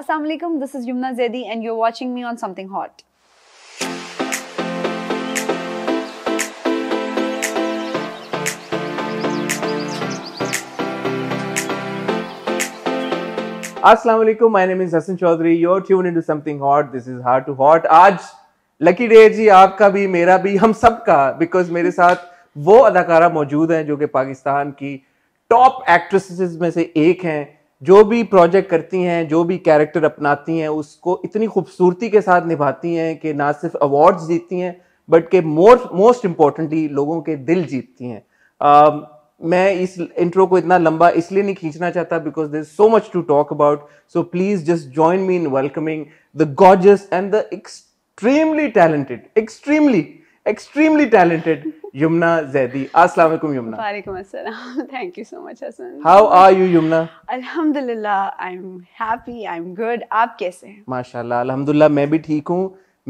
Assalamu alaikum, this is Yumna Zedi and you're watching me on Something Hot. Assalamualaikum. My name is Hassan Chaudhary. You're tuned into something hot. This is hard to hot. आज lucky day जी आपका भी मेरा भी हम सब का because मेरे साथ वो अदाकारा मौजूद हैं जो कि पाकिस्तान की टॉप एक्ट्रेसेस में से एक हैं जो भी प्रोजेक्ट करती हैं जो भी कैरेक्टर अपनाती हैं उसको इतनी खूबसूरती के साथ निभाती हैं कि ना सिर्फ अवार्ड्स जीतती हैं बट के मोर मोस्ट इम्पॉर्टेंटली लोगों के दिल जीतती हैं uh, मैं इस इंट्रो को इतना लंबा इसलिए नहीं खींचना चाहता because there so much to talk about so please just join me in welcoming the gorgeous and the extremely talented extremely extremely talented Yumna Zaidi. Assalamu alaikum Yumna. Waalaikum assalam. Thank you so much Hasan. How are you Yumna? Alhamdulillah, I'm happy, I'm good. आप कैसे हैं? MashaAllah, Alhamdulillah, मैं भी ठीक हूँ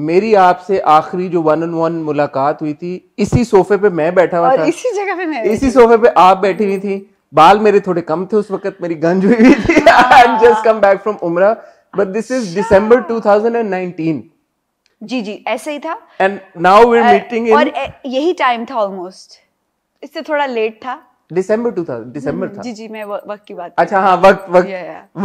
मेरी आपसे आखिरी जो वन ऑन वन मुलाकात हुई थी इसी सोफे पे मैं बैठा हुआ था इसी जगह पे मैं इसी सोफे पे आप बैठी हुई थी बाल मेरे थोड़े कम थे उस वक्त मेरी गंज हुई थी I am just come back from उमरा बट दिस इज दिसंबर 2019 जी जी ऐसे ही था and now we are meeting और यही टाइम था ऑलमोस्ट इससे थोड़ा लेट था दिसंबर 2000 दिसंबर था जी जी मैं वक्त की बात अच्छा हाँ वक्त वक्त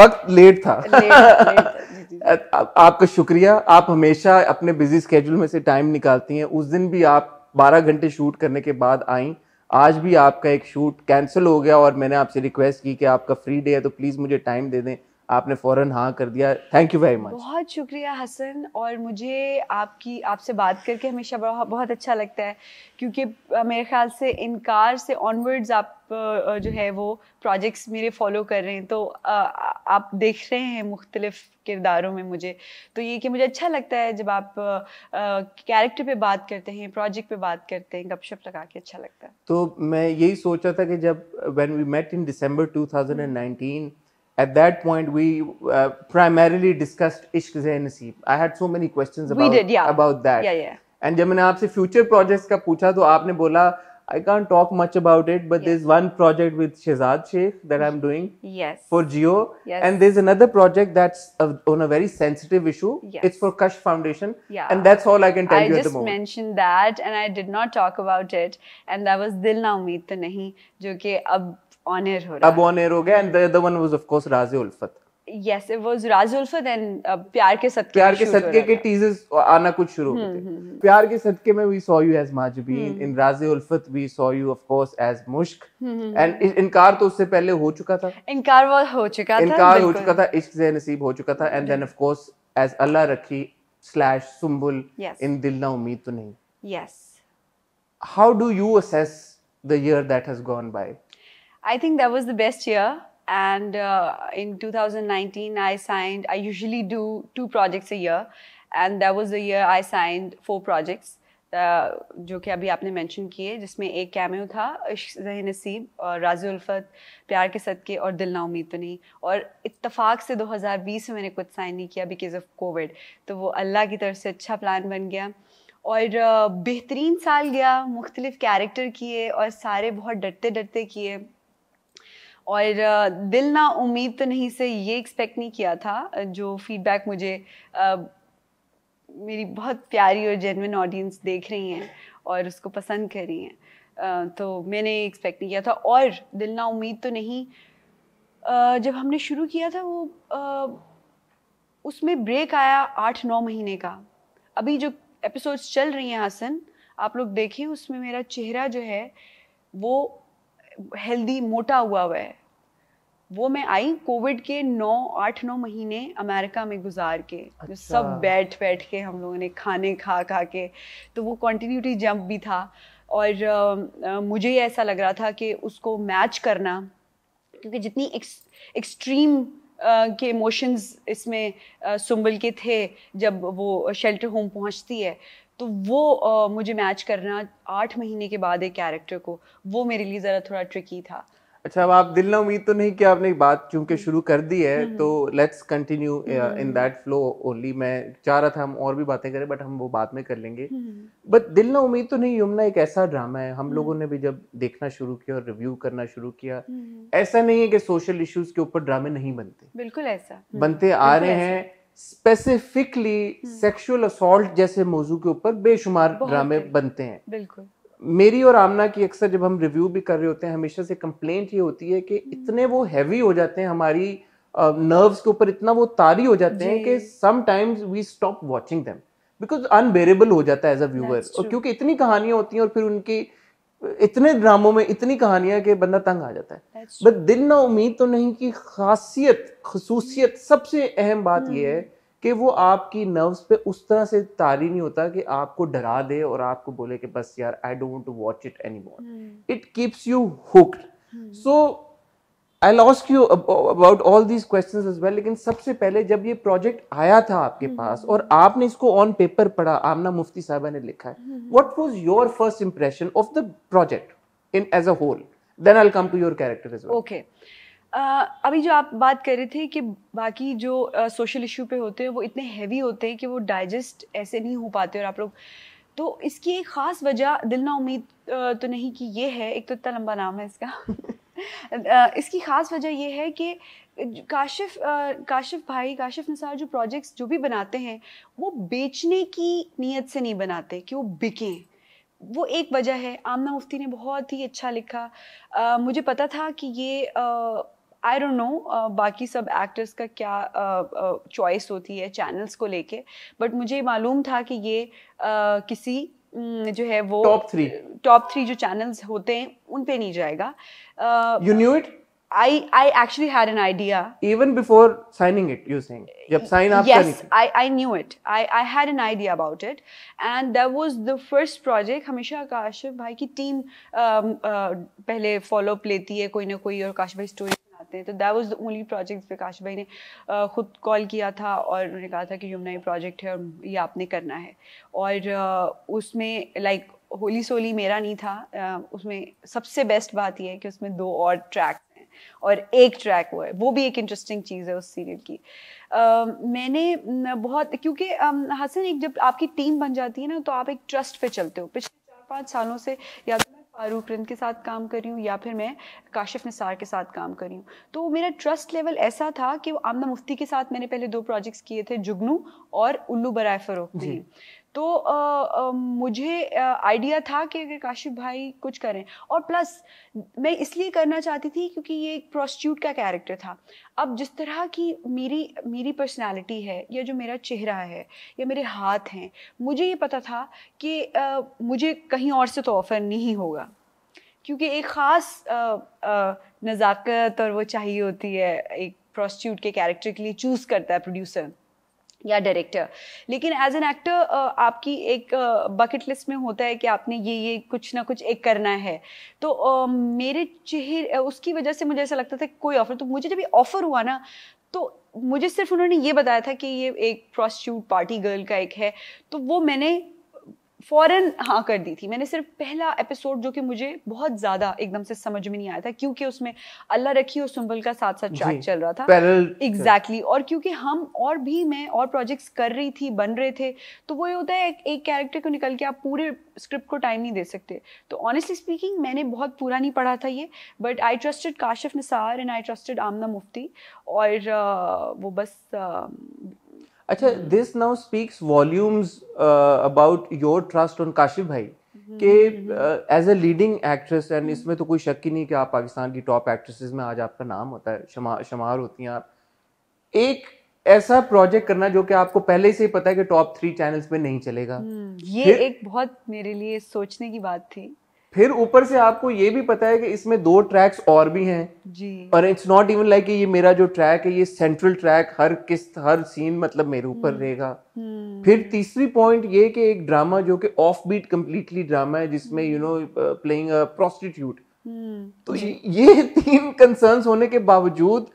वक्त लेट था, लेट, लेट जी, जी. आपका शुक्रिया आप हमेशा अपने बिजी स्केड्यूल में से टाइम निकालती हैं उस दिन भी आप 12 घंटे शूट करने के बाद आई आज भी आपका एक शूट कैंसिल हो गया और मैंने आपसे रिक्वेस्ट की कि आपका फ्री डे है तो प्लीज़ मुझे टाइम दे दें आपने फ़ौरन हाँ कर दिया थैंक यू वेरी मच बहुत शुक्रिया हसन और मुझे आपकी आपसे बात करके हमेशा बहुत अच्छा लगता है क्योंकि मेरे ख्याल से इनकार से ऑनवर्ड्स आप जो है वो प्रोजेक्ट्स मेरे फॉलो कर रहे हैं तो आप देख रहे हैं मुख्तलिफ किरदारों में मुझे तो ये कि मुझे अच्छा लगता है जब आप कैरेक्टर पे बात करते हैं प्रोजेक्ट पे बात करते हैं गपशप लगा के अच्छा लगता है तो मैं यही सोचा था कि जब when we met in December to at that point we uh, primarily discussed ishq se i had so many questions about we did, yeah. about that yeah yeah and जब मैंने आपसे future projects का पूछा I can't talk much about it, but yes. there's one project with Shehzad Sheikh that I'm doing. Yes. For Geo. Yes. And there's another project that's a, uh, on a very sensitive issue. Yes. It's for Kash Foundation. Yeah. And that's all I can tell I you at the moment. I just mentioned that and I did not talk about it. And that was Dil Na Ummeed To Nahi, jo ke ab honour हो रहा अब honour हो गया and the Ulfat yes it was Raaz Ulfat and प्यार के सदके प्यार के सदके के टीजर्स आना कुछ शुरू हो गए प्यार के सदके में we saw you as Mahjabeen in Raaz Ulfat we saw you of course as Mushk and Inkaar तो उससे पहले हो चुका था इनकार वो हो चुका था इनकार हो चुका था इश्क से नसीब हो चुका था and then of course as Allah Rakhi slash Sumbul in Dil Na उम्मीद तो Nahi yes how do you assess the year that has gone by I think that was the best year. And uh, in 2019, I signed, I usually do two projects a year. And that was the year I signed four projects. Uh, जो कि अभी आपने mention किए जिसमें एक कैम्यो था जही नसीब और राजू उल्फत प्यार के सदके और दिल ना उम्मीद तो नहीं और इतफाक से 2020 में मैंने कुछ साइन नहीं किया बिकॉज ऑफ कोविड तो वो अल्लाह की तरफ से अच्छा प्लान बन गया और uh, बेहतरीन साल गया मुख्तलिफ कैरेक्टर किए और सारे बहुत डरते डरते किए और दिल ना उम्मीद तो नहीं से ये एक्सपेक्ट नहीं किया था जो फीडबैक मुझे आ, मेरी बहुत प्यारी और जेनविन ऑडियंस देख रही हैं और उसको पसंद कर रही हैं तो मैंने एक्सपेक्ट नहीं किया था और दिल ना उम्मीद तो नहीं आ, जब हमने शुरू किया था वो आ, उसमें ब्रेक आया आठ नौ महीने का अभी जो एपिसोड्स चल रही हैं हसन आप लोग देखें उसमें मेरा चेहरा जो है वो हेल्दी मोटा हुआ हुआ है वो मैं आई कोविड के नौ आठ नौ महीने अमेरिका में गुजार के अच्छा। सब बैठ बैठ के हम लोगों ने खाने खा खा के तो वो कॉन्टीन्यूटी जंप भी था और आ, मुझे ऐसा लग रहा था कि उसको मैच करना क्योंकि जितनी एक्सट्रीम के इमोशंस इसमें सुंबल के थे जब वो शेल्टर होम पहुंचती है तो वो आ, मुझे मैच करना आठ महीने के बाद एक कैरेक्टर को वो मेरे लिए ज़रा थोड़ा ट्रिकी था अच्छा अब आप दिल ना उम्मीद तो नहीं कि आपने बात चूंकि शुरू कर दी है हम्म, हम्म। तो let's continue in that flow only मैं चाह रहा था हम और भी बातें करें बट हम वो बात में कर लेंगे बट हम्म। दिल ना उम्मीद तो नहीं यमुना एक ऐसा ड्रामा है हम लोगों ने भी जब देखना शुरू किया और रिव्यू करना शुरू किया ऐसा नहीं है कि सोशल इश्यूज के ऊपर ड्रामे नहीं बनते बिल्कुल ऐसा बनते आ रहे हैं स्पेसिफिकली सेक्सुअल असोल्ट जैसे मौजू के ऊपर बेशुमार ड्रामे बनते हैं बिल्कुल मेरी और आमना की अक्सर जब हम रिव्यू भी कर रहे होते हैं हमेशा से कंप्लेंट ये होती है कि hmm. इतने वो हैवी हो जाते हैं हमारी नर्व्स के ऊपर इतना वो तारी हो जाते हैं कि times we stop watching them because unbearable हो जाता है एज अ व्यूअर और क्योंकि इतनी कहानियां होती हैं और फिर उनकी इतने ड्रामों में इतनी कहानियां कि बंदा तंग आ जाता है बट दिल ना उम्मीद तो नहीं की खासियत खसूसियत सबसे अहम बात यह है हम्म। कि वो आपकी नर्व्स पे उस तरह से तारी नहीं होता कि आपको डरा दे और आपको बोले कि बस यार I don't watch it any more it keeps you hooked so I ask you about all these question as well लेकिन सबसे पहले जब ये प्रोजेक्ट आया था आपके पास और आपने इसको ऑन पेपर पढ़ा आमना मुफ्ती साहबा ने लिखा है what was your first impression of the project in as a whole then I come to your character is okay Uh, अभी जो आप बात कर रहे थे कि बाकी जो सोशल uh, इशू पे होते हैं वो इतने हैवी होते हैं कि वो डाइजेस्ट ऐसे नहीं हो पाते और आप लोग तो इसकी एक ख़ास वजह दिल ना उम्मीद uh, तो नहीं कि ये है एक तो इतना लंबा नाम है इसका इसकी ख़ास वजह यह है कि काशिफ काशिफ भाई काशिफ निसार जो प्रोजेक्ट्स जो भी बनाते हैं वो बेचने की नीयत से नहीं बनाते कि वो बिकें वो एक वजह है आमना मुफ्ती ने बहुत ही अच्छा लिखा आ, मुझे पता था कि ये आई डोंट नो बाकी सब एक्टर्स का क्या चॉइस होती है चैनल्स को लेके बट मुझे मालूम था कि ये आ, किसी हम्म, जो है वो टॉप थ्री टॉप थ्री जो चैनल्स होते हैं उन पे नहीं जाएगा you knew it I I actually had an idea even before signing it you saying जब साइन आप yes I I knew it I I had an idea about it and that was the first project हमेशा काशिफ भाई की team पहले follow up लेती है कोई ना कोई और काशिफ भाई स्टोरी आते हैं तो that was the only project Vikas भाई ने ख़ुद कॉल किया था और उन्होंने कहा था कि यमुना ये प्रोजेक्ट है और ये आपने करना है और उसमें लाइक होली सोली मेरा नहीं था उसमें सबसे बेस्ट बात यह है कि उसमें दो और ट्रैक हैं और एक ट्रैक वो है वो भी एक इंटरेस्टिंग चीज़ है उस सीरियल की मैंने बहुत क्योंकि हसन एक जब आपकी टीम बन जाती है ना तो आप एक ट्रस्ट पे चलते हो पिछले चार पाँच सालों से या तो फारूक रिंद के साथ काम कर रही हूँ या फिर मैं काशिफ निसार के साथ काम कर रही हूँ तो मेरा ट्रस्ट लेवल ऐसा था कि आमना मुफ्ती के साथ मैंने पहले दो प्रोजेक्ट्स किए थे जुगनू और उल्लू बराए फरोख जी तो आ, आ, मुझे आइडिया था कि अगर काशिफ भाई कुछ करें और प्लस मैं इसलिए करना चाहती थी क्योंकि ये एक प्रोस्टिट्यूट का कैरेक्टर था अब जिस तरह की मेरी मेरी पर्सनालिटी है या जो मेरा चेहरा है या मेरे हाथ हैं मुझे ये पता था कि आ, मुझे कहीं और से तो ऑफ़र नहीं होगा क्योंकि एक ख़ास नज़ाकत और वो चाहिए होती है एक प्रोस्टिट्यूट के कैरेक्टर के लिए चूज़ करता है प्रोड्यूसर या डायरेक्टर लेकिन एज एन एक्टर आपकी एक बकेट लिस्ट में होता है कि आपने ये ये कुछ ना कुछ एक करना है तो uh, मेरे चेहरे उसकी वजह से मुझे ऐसा लगता था कोई ऑफर तो मुझे जब ये ऑफ़र हुआ ना तो मुझे सिर्फ उन्होंने ये बताया था कि ये एक प्रॉस्ट्यूट पार्टी गर्ल का एक है तो वो मैंने फ़ौरन हाँ कर दी थी मैंने सिर्फ पहला एपिसोड जो कि मुझे बहुत ज़्यादा एकदम से समझ में नहीं आया था क्योंकि उसमें अल्लाह रखी और सुम्बल का साथ साथ ट्रैक चल रहा था एग्जैक्टली exactly. और क्योंकि हम और भी मैं और प्रोजेक्ट्स कर रही थी बन रहे थे तो वो ये होता है एक, एक कैरेक्टर को निकल के आप पूरे स्क्रिप्ट को टाइम नहीं दे सकते तो ऑनेस्टली स्पीकिंग मैंने बहुत पूरा नहीं पढ़ा था ये but I trusted Kashif Nisar and I trusted Amna Mufti और uh, वो बस uh, अच्छा this now speaks volumes about your trust on Kashif भाई कि as a leading actress and इसमें हम्म। तो कोई शक ही नहीं कि आप पाकिस्तान की टॉप एक्ट्रेसेस में आज आपका नाम होता है शमा, शमार होती हैं आप एक ऐसा प्रोजेक्ट करना जो कि आपको पहले से ही पता है कि टॉप थ्री चैनल्स में नहीं चलेगा हम्म, ये फिर... एक बहुत मेरे लिए सोचने की बात थी फिर ऊपर से आपको ये भी पता है कि इसमें दो ट्रैक्स और भी हैं जी और इट्स नॉट इवन लाइक ये मेरा जो ट्रैक है ये सेंट्रल ट्रैक हर किस्त हर सीन मतलब मेरे ऊपर हम्म। रहेगा हम्म। फिर तीसरी पॉइंट ये कि एक ड्रामा जो कि ऑफ बीट कम्प्लीटली ड्रामा है जिसमें you know playing a prostitute तो ये तीन कंसर्न होने के बावजूद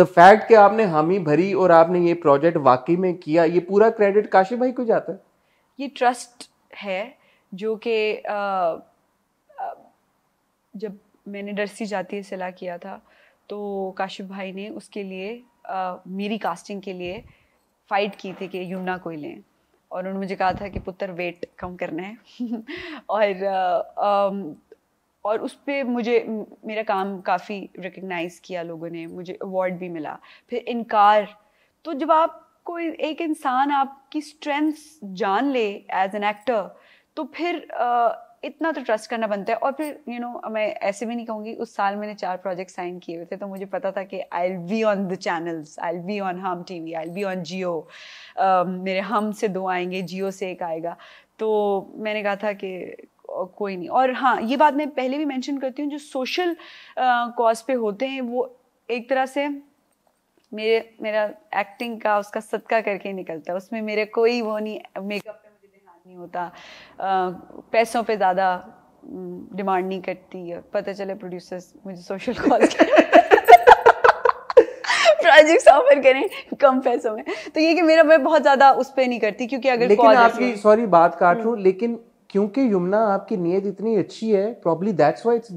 द फैक्ट कि आपने हामी भरी और आपने ये प्रोजेक्ट वाकई में किया ये पूरा क्रेडिट काशी भाई को जाता है ये ट्रस्ट है जो कि uh, जब मैंने डरसी जाती है सिला किया था तो काशिफ भाई ने उसके लिए आ, मेरी कास्टिंग के लिए फाइट की थी कि यमुना को लें और उन्होंने मुझे कहा था कि पुत्र वेट कम करना है और आ, आ, और उस पर मुझे मेरा काम काफ़ी रिकग्नाइज किया लोगों ने मुझे अवार्ड भी मिला फिर इनकार तो जब आप कोई एक इंसान आपकी स्ट्रेंथ जान ले एज एन एक्टर तो फिर आ, इतना तो ट्रस्ट करना बनता है और फिर यू you नो know, मैं ऐसे भी नहीं कहूँगी उस साल मैंने चार प्रोजेक्ट साइन किए हुए थे तो मुझे पता था कि I'll be on the channels I'll be on Hum T V I'll be on Geo मेरे हम से दो आएंगे जियो से एक आएगा तो मैंने कहा था कि कोई नहीं और हाँ ये बात मैं पहले भी मैंशन करती हूँ जो सोशल कॉज पे होते हैं वो एक तरह से मेरे मेरा एक्टिंग का उसका सदका करके निकलता है उसमें मेरे कोई वो नहीं मेकअप नहीं होता पैसों पे ज़्यादा डिमांड नहीं करती है पता चले प्रोड्यूसर्स मुझे सोशल कॉल प्रोजेक्ट्स ऑफर करें कम पैसों में तो ये कि मेरा मैं बहुत ज़्यादा उस पर नहीं करती क्योंकि अगर लेकिन आपकी सॉरी बात काट लूँ हम्म। लेकिन क्योंकि यमुना आपकी नीयत इतनी अच्छी है probably that's why it's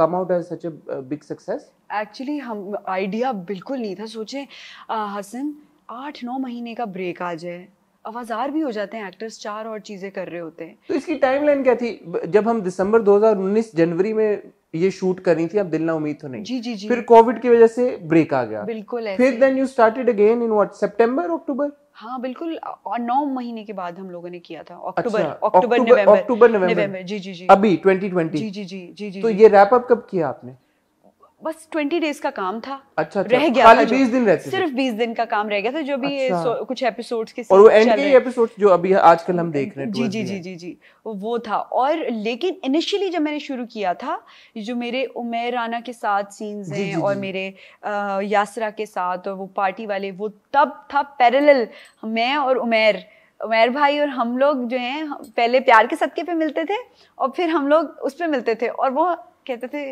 come out as such a big success actually हम आइडिया बिल्कुल नहीं था सोचे हसन आठ नौ महीने का ब्रेक आ जाए आवाजार भी हो जाते हैं एक्टर्स चार और चीजें कर रहे होते हैं तो इसकी टाइमलाइन क्या थी जब हम दिसंबर 2019 जनवरी में ये शूट करनी थी अब दिल ना उम्मीद तो नहीं जी जी जी फिर कोविड की वजह से ब्रेक आ गया बिल्कुल फिर then you started again in what September October हाँ बिल्कुल और नौ महीने के बाद हम लोगों ने किया था अक्टूबर अक्टूबर नवंबर अक्टूबर नवंबर जी जी जी अभी 2020 जी जी जी जी जी तो ये रैप अप कब किया आपने बस ट्वेंटी डेज का काम था अच्छा, अच्छा। रह गया था बीस दिन रहते सिर्फ बीस दिन का काम रह गया था जो भी अच्छा, कुछ एपिसोड्स के और वो एंड के एपिसोड्स जो अभी आजकल हम देख रहे हैं जी जी जी जी जी वो था और लेकिन इनिशियली जब मैंने शुरू किया था जो मेरे उमेर राना के साथ सीन्स हैं और मेरे यासरा के साथ और वो पार्टी वाले वो तब था पैरेलल मैं और उमेर उमेर भाई और हम लोग जो हैं पहले प्यार के सदके पे मिलते थे और फिर हम लोग उस पर मिलते थे और वो कहते थे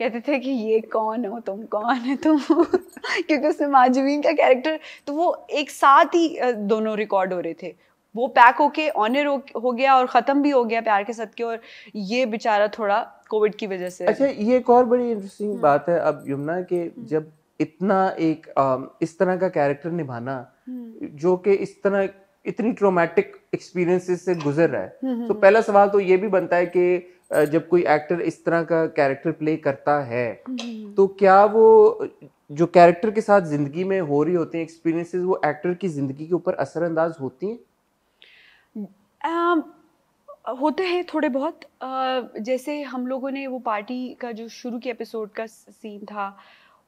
कहते थे कि ये कौन हो तुम कौन है तुम क्योंकि उसमें माजवीन का कैरेक्टर तो वो एक साथ ही दोनों रिकॉर्ड हो रहे थे वो पैक होके ऑनर हो, हो गया और ख़त्म भी हो गया प्यार के सद के और ये बेचारा थोड़ा कोविड की वजह से अच्छा ये एक और बड़ी इंटरेस्टिंग हम्म। बात है अब यमुना के हम्म। जब इतना एक आ, इस तरह का कैरेक्टर निभाना हम्म। जो कि इस तरह इतनी ट्रोमेटिक एक्सपीरियंसेस से गुजर रहा है तो पहला सवाल तो ये भी बनता है कि जब कोई एक्टर इस तरह का कैरेक्टर प्ले करता है हम्म। तो क्या वो जो कैरेक्टर के साथ जिंदगी में हो रही होती हैं एक्सपीरियंसेस वो एक्टर की जिंदगी के ऊपर असरअंदाज होती हैं होते हैं थोड़े बहुत आ, जैसे हम लोगों ने वो पार्टी का जो शुरू के एपिसोड का सीन था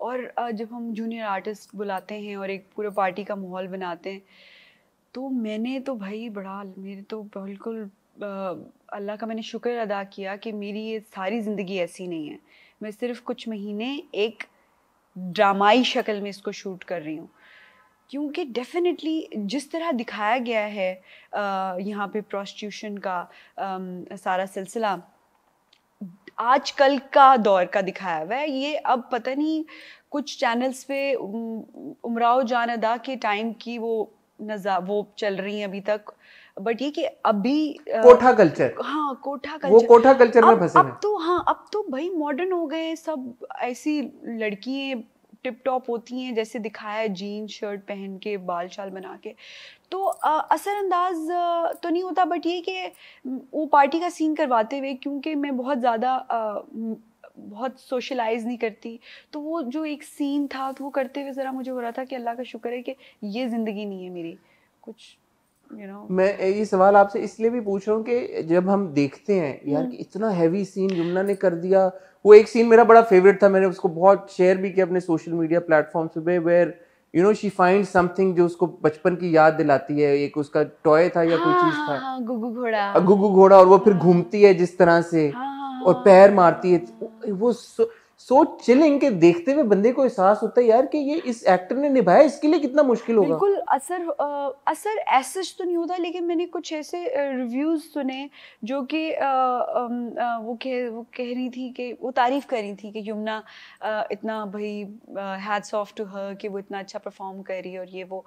और जब हम जूनियर आर्टिस्ट बुलाते हैं और एक पूरे पार्टी का माहौल बनाते हैं तो मैंने तो भाई बड़ा मेरे तो बिल्कुल अल्लाह का मैंने शुक्र अदा किया कि मेरी ये सारी ज़िंदगी ऐसी नहीं है मैं सिर्फ कुछ महीने एक ड्रामाई शक्ल में इसको शूट कर रही हूँ क्योंकि डेफिनेटली जिस तरह दिखाया गया है यहाँ पे प्रोस्टिट्यूशन का आ, सारा सिलसिला आजकल का दौर का दिखाया हुआ है ये अब पता नहीं कुछ चैनल्स पे उमराव जान अदा के टाइम की वो नज़ा वो चल रही हैं अभी तक बट ये कि अभी कोठा कल्चर हाँ कोठा कल्चर वो कोठा कल्चर में फंसे अब तो हाँ अब तो भाई मॉडर्न हो गए सब ऐसी लड़कियां टिप टॉप होती हैं जैसे दिखाया है जीन शर्ट पहन के बाल शाल बना के तो असरअंदाज तो नहीं होता बट ये कि वो पार्टी का सीन करवाते हुए क्योंकि मैं बहुत ज़्यादा बहुत सोशलाइज नहीं करती तो वो जो एक सीन था तो वो करते हुए ज़रा मुझे हो रहा था कि अल्लाह का शुक्र है कि ये ज़िंदगी नहीं है मेरी कुछ मैं ये सवाल आपसे इसलिए भी पूछ रहा हूँ कि जब हम देखते हैं यार कि इतना हैवी सीन यमुना ने कर दिया वो एक सीन मेरा बड़ा फेवरेट था मैंने उसको बहुत शेयर भी किया अपने सोशल मीडिया प्लेटफॉर्म पे where you know she find something जो उसको बचपन की याद दिलाती है एक उसका टॉय था या कोई चीज था हाँ, हाँ, गुगू घोड़ा गुगू घोड़ा और वो फिर हाँ। घूमती है जिस तरह से और पैर मारती है वो सो so, चिलिंग के देखते हुए बंदे को एहसास होता है यार कि ये इस एक्टर ने निभाया इसके लिए कितना मुश्किल होगा बिल्कुल असर आ, असर ऐसा तो नहीं होता लेकिन मैंने कुछ ऐसे रिव्यूज सुने जो कि वो कह वो कह रही थी कि वो तारीफ कर रही थी कि यमुना इतना भाई हैड्स ऑफ टू हर कि वो इतना अच्छा परफॉर्म कर रही और ये वो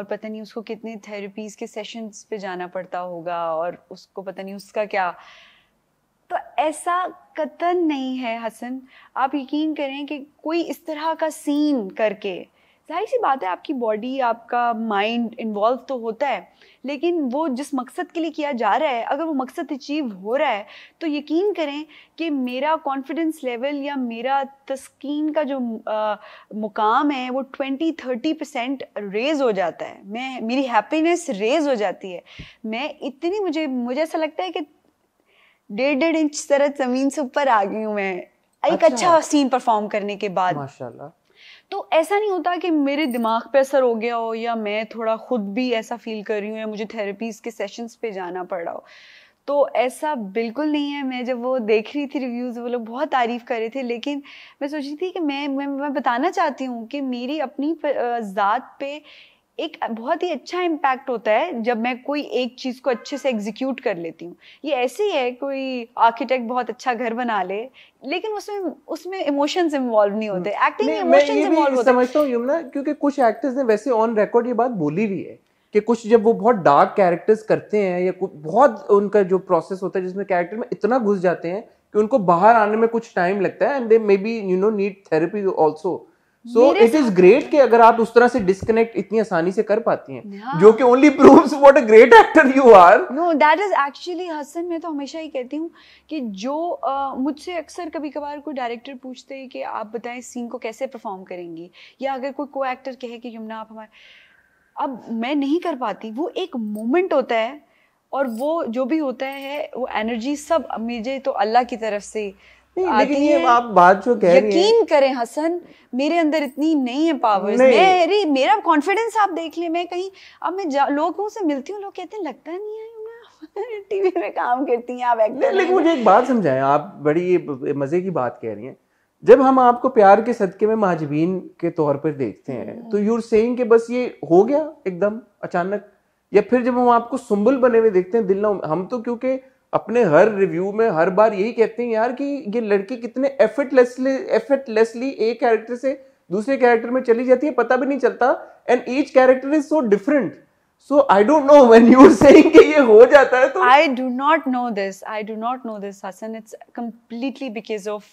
और पता नहीं उसको कितने थेरेपीज़ के सेशंस पे जाना पड़ता होगा और उसको पता नहीं उसका क्या ऐसा कतन नहीं है हसन आप यकीन करें कि कोई इस तरह का सीन करके जाहिर सी बात है आपकी बॉडी आपका माइंड इन्वॉल्व तो होता है लेकिन वो जिस मकसद के लिए किया जा रहा है अगर वो मकसद अचीव हो रहा है तो यकीन करें कि मेरा कॉन्फिडेंस लेवल या मेरा तस्कीन का जो आ, मुकाम है वो ट्वेंटी थर्टी परसेंट रेज़ हो जाता है मैं मेरी हैप्पीनेस रेज़ हो जाती है मैं इतनी मुझे मुझे ऐसा लगता है कि डेढ़ डेढ़ इंच तरह जमीन से ऊपर आ गई हूँ मैं एक अच्छा, अच्छा सीन परफॉर्म करने के बाद माशाल्लाह तो ऐसा नहीं होता कि मेरे दिमाग पे असर हो गया हो या मैं थोड़ा खुद भी ऐसा फील कर रही हूँ या मुझे थेरेपीज के सेशंस पे जाना पड़ रहा हो तो ऐसा बिल्कुल नहीं है मैं जब वो देख रही थी रिव्यूज़ वो लोग बहुत तारीफ़ कर रहे थे लेकिन मैं सोच रही थी कि मैं मैं, मैं बताना चाहती हूँ कि मेरी अपनी ज़ात पे एक बहुत ही अच्छा इम्पैक्ट होता है जब मैं कोई एक चीज़ को अच्छे से एग्जीक्यूट कर लेती हूँ ये ऐसे ही है कोई आर्किटेक्ट बहुत अच्छा घर बना ले लेकिन उसमें उसमें इमोशंस इन्वॉल्व नहीं होते एक्टिंग में इमोशंस इन्वॉल्व होते समझता हूँ यमुना क्योंकि कुछ एक्टर्स ने वैसे ऑन रिकॉर्ड ये बात बोली भी है कि कुछ जब वो बहुत डार्क कैरेक्टर्स करते हैं या बहुत उनका जो प्रोसेस होता है जिसमें कैरेक्टर में इतना घुस जाते हैं कि उनको बाहर आने में कुछ टाइम लगता है and they may be you know need therapy also so it is great कि अगर आप उस तरह से डिस्कनेक्ट इतनी आसानी से कर पाती हैं जो कि only proves what a great actor you are no that is actually Hassan मैं तो हमेशा ही कहती हूँ कि जो uh, मुझसे अक्सर कभी कभार कोई डायरेक्टर पूछते हैं कि आप बताएं सीन को कैसे परफॉर्म करेंगी या अगर कोई को एक्टर कहे कि यमुना आप हमारे अब मैं नहीं कर पाती वो एक मोमेंट होता है और वो जो भी होता है वो एनर्जी सब मुझे तो अल्लाह की तरफ से लेकिन ये आप बात जो कह रही हैं यकीन करें हसन मेरे अंदर इतनी नहीं है पावर्स मेरी मेरा कॉन्फिडेंस आप देख ले मैं कहीं अब मैं लोगों से मिलती हूँ लोग कहते हैं लगता नहीं है टीवी में काम करती हैं आप एक्टर लेकिन मुझे एक बात समझाएं आप बड़ी मज़े की बात कह रही हैं जब हम आपको प्यार के सदके में महाजबीन के तौर पर देखते हैं हम्म। तो यूर सेइंग कि बस ये हो गया एकदम अचानक या फिर जब हम आपको सुंबल बने हुए देखते हैं दिल हम तो क्योंकि अपने हर रिव्यू में हर बार यही कहते हैं यार कि ये लड़की कितने एफर्टलेसली एफर्टलेसली एक कैरेक्टर से दूसरे कैरेक्टर में चली जाती है पता भी नहीं चलता and each character is so different so I don't know when you are saying कि ये हो जाता है तो I do not know this I do not know this Hassan it's completely because of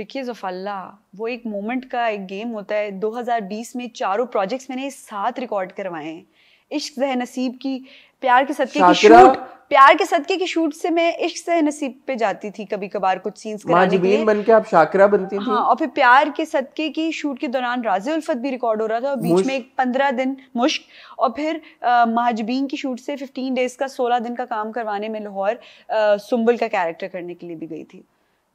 because of अल्लाह वो एक मोमेंट का एक गेम होता है 2020 में चारों प्रोजेक्ट्स मैंने साथ रिकॉर्ड करवाए हैं इश्क जह नसीब की प्यार के सदके की शूट प्यार के सदके की शूट से मैं इश्क से नसीब पे जाती थी कभी कभार कुछ सीन्स कराने के लिए बन के आप शाकरा बनती थी हाँ, और फिर प्यार के सदके की शूट के दौरान राजे उल्फत भी रिकॉर्ड हो रहा था और बीच में एक पंद्रह दिन मुश्क और फिर महाजबीन की शूट से फिफ्टीन डेज का सोलह दिन का काम करवाने में लाहौर सुम्बल का कैरेक्टर करने के लिए भी गई थी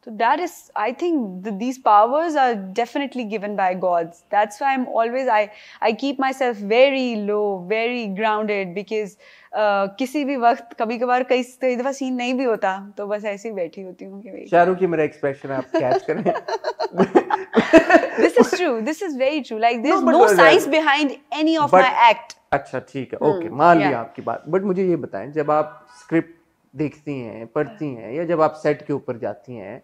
So तो that is, I think th- these powers are definitely given by gods. I am always I I keep keep self very low very grounded because किसी भी वक्त कभी कभार कई कई दफा सीन नहीं भी होता तो बस ऐसे ही बैठी होती हूँ शाहरुख की मेरा एक्सप्रेशन आप कैच करें this is true this is very true like there is no science behind any of my act अच्छा ठीक है ओके मान hmm, लिया आपकी बात बट मुझे ये बताएं जब आप स्क्रिप्ट देखती हैं पढ़ती हैं या जब आप सेट के ऊपर जाती हैं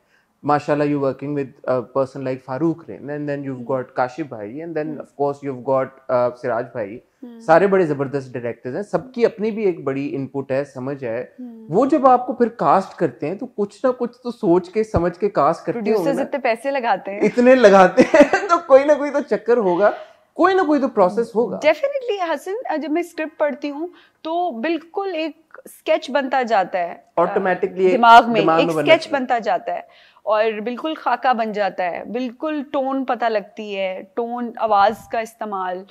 माशाल्लाह you working with person like Farooq Rind and then you got Kashif भाई and then of course you have got Siraj भाई हम्म। सारे बड़े जबरदस्त डायरेक्टर्स हैं सबकी अपनी भी एक बड़ी इनपुट है समझ है वो हम्म। जब आपको फिर कास्ट करते हैं तो कुछ ना कुछ तो सोच के समझ के कास्ट करते हैं इतने पैसे लगाते हैं इतने लगाते हैं तो कोई ना कोई तो चक्कर होगा कोई ना कोई तो प्रोसेस हम्म। होगा डेफिनेटली हसन जब मैं स्क्रिप्ट पढ़ती हूँ तो बिल्कुल एक स्केच बनता जाता है ऑटोमेटिकली दिमाग में दिमाग एक स्केच बनता जाता है और बिल्कुल खाका बन जाता है बिल्कुल टोन पता लगती है टोन आवाज़ का इस्तेमाल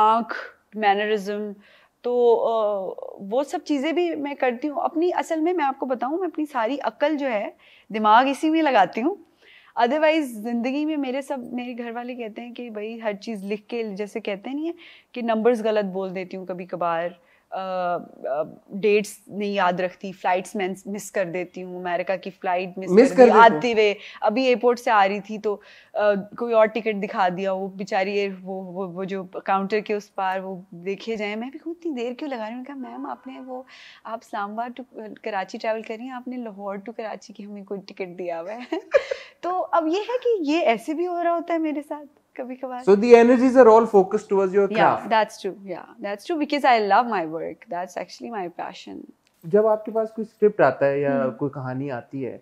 आँख मैनरिज्म तो वो सब चीज़ें भी मैं करती हूँ अपनी असल में मैं आपको बताऊँ मैं अपनी सारी अक्ल जो है दिमाग इसी में लगाती हूँ अदरवाइज ज़िंदगी में मेरे सब मेरे घर वाले कहते हैं कि भाई हर चीज़ लिख के जैसे कहते नहीं है कि नंबर्स गलत बोल देती हूँ कभी कभार डेट्स uh, uh, नहीं याद रखती फ्लाइट्स मैं मिस कर देती हूँ अमेरिका की फ्लाइट मिस, मिस कर, कर आते हुए अभी एयरपोर्ट से आ रही थी तो uh, कोई और टिकट दिखा दिया वो बेचारी वो, वो वो जो काउंटर के उस पार वो देखे जाए मैं भी इतनी देर क्यों लगा रही हूँ कहा मैम आपने वो आप इस्लामाबाद टू कराची ट्रैवल करी आपने लाहौर टू कराची की हमें कोई टिकट दिया हुआ है तो अब ये है कि ये ऐसे भी हो रहा होता है मेरे साथ कभी कभार so the energies are all focused towards your craft yeah that's true yeah that's true because I love my work that's actually my passion जब आपके पास कोई स्क्रिप्ट आता है या hmm. कोई कहानी आती है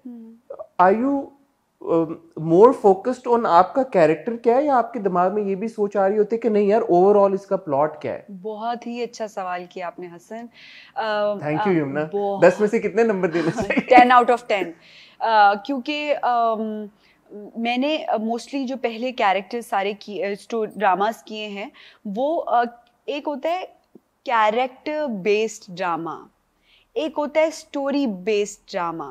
are you more focused on आपका कैरेक्टर क्या है या आपके दिमाग में ये भी सोच आ रही होती है कि नहीं यार ओवरऑल इसका प्लॉट क्या है बहुत ही अच्छा सवाल किया आपने हसन थैंक यू यमुना 10 में से कितने नंबर देने चाहिए 10 आउट ऑफ 10 क्योंकि um, मैंने मोस्टली uh, जो पहले कैरेक्टर सारे ड्रामास किए हैं वो uh, एक होता है कैरेक्टर बेस्ड ड्रामा एक होता है स्टोरी बेस्ड ड्रामा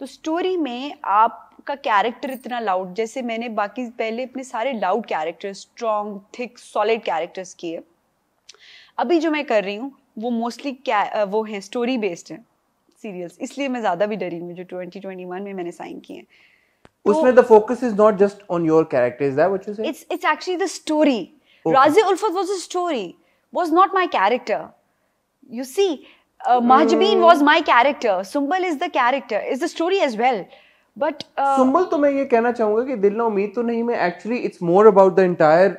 तो स्टोरी में आप का कैरेक्टर इतना लाउड जैसे मैंने बाकी पहले अपने सारे loud character strong thick solid characters किए अभी जो मैं कर रही हूँ वो मोस्टली क्या वो है स्टोरी बेस्ड है सीरियल्स इसलिए मैं ज़्यादा भी डरी हूँ जो 2021 में मैंने साइन किए हैं तो उसमें the focus is not just on your character is that what you say it's it's actually the story Raaz Ulfat was a story was not my character you see Mahjabeen was my character Sumbul is the character is the story as well but Sumbul तो मैं ये कहना चाहूंगा कि दिल ना उम्मीद तो नहीं मैं actually it's more about the entire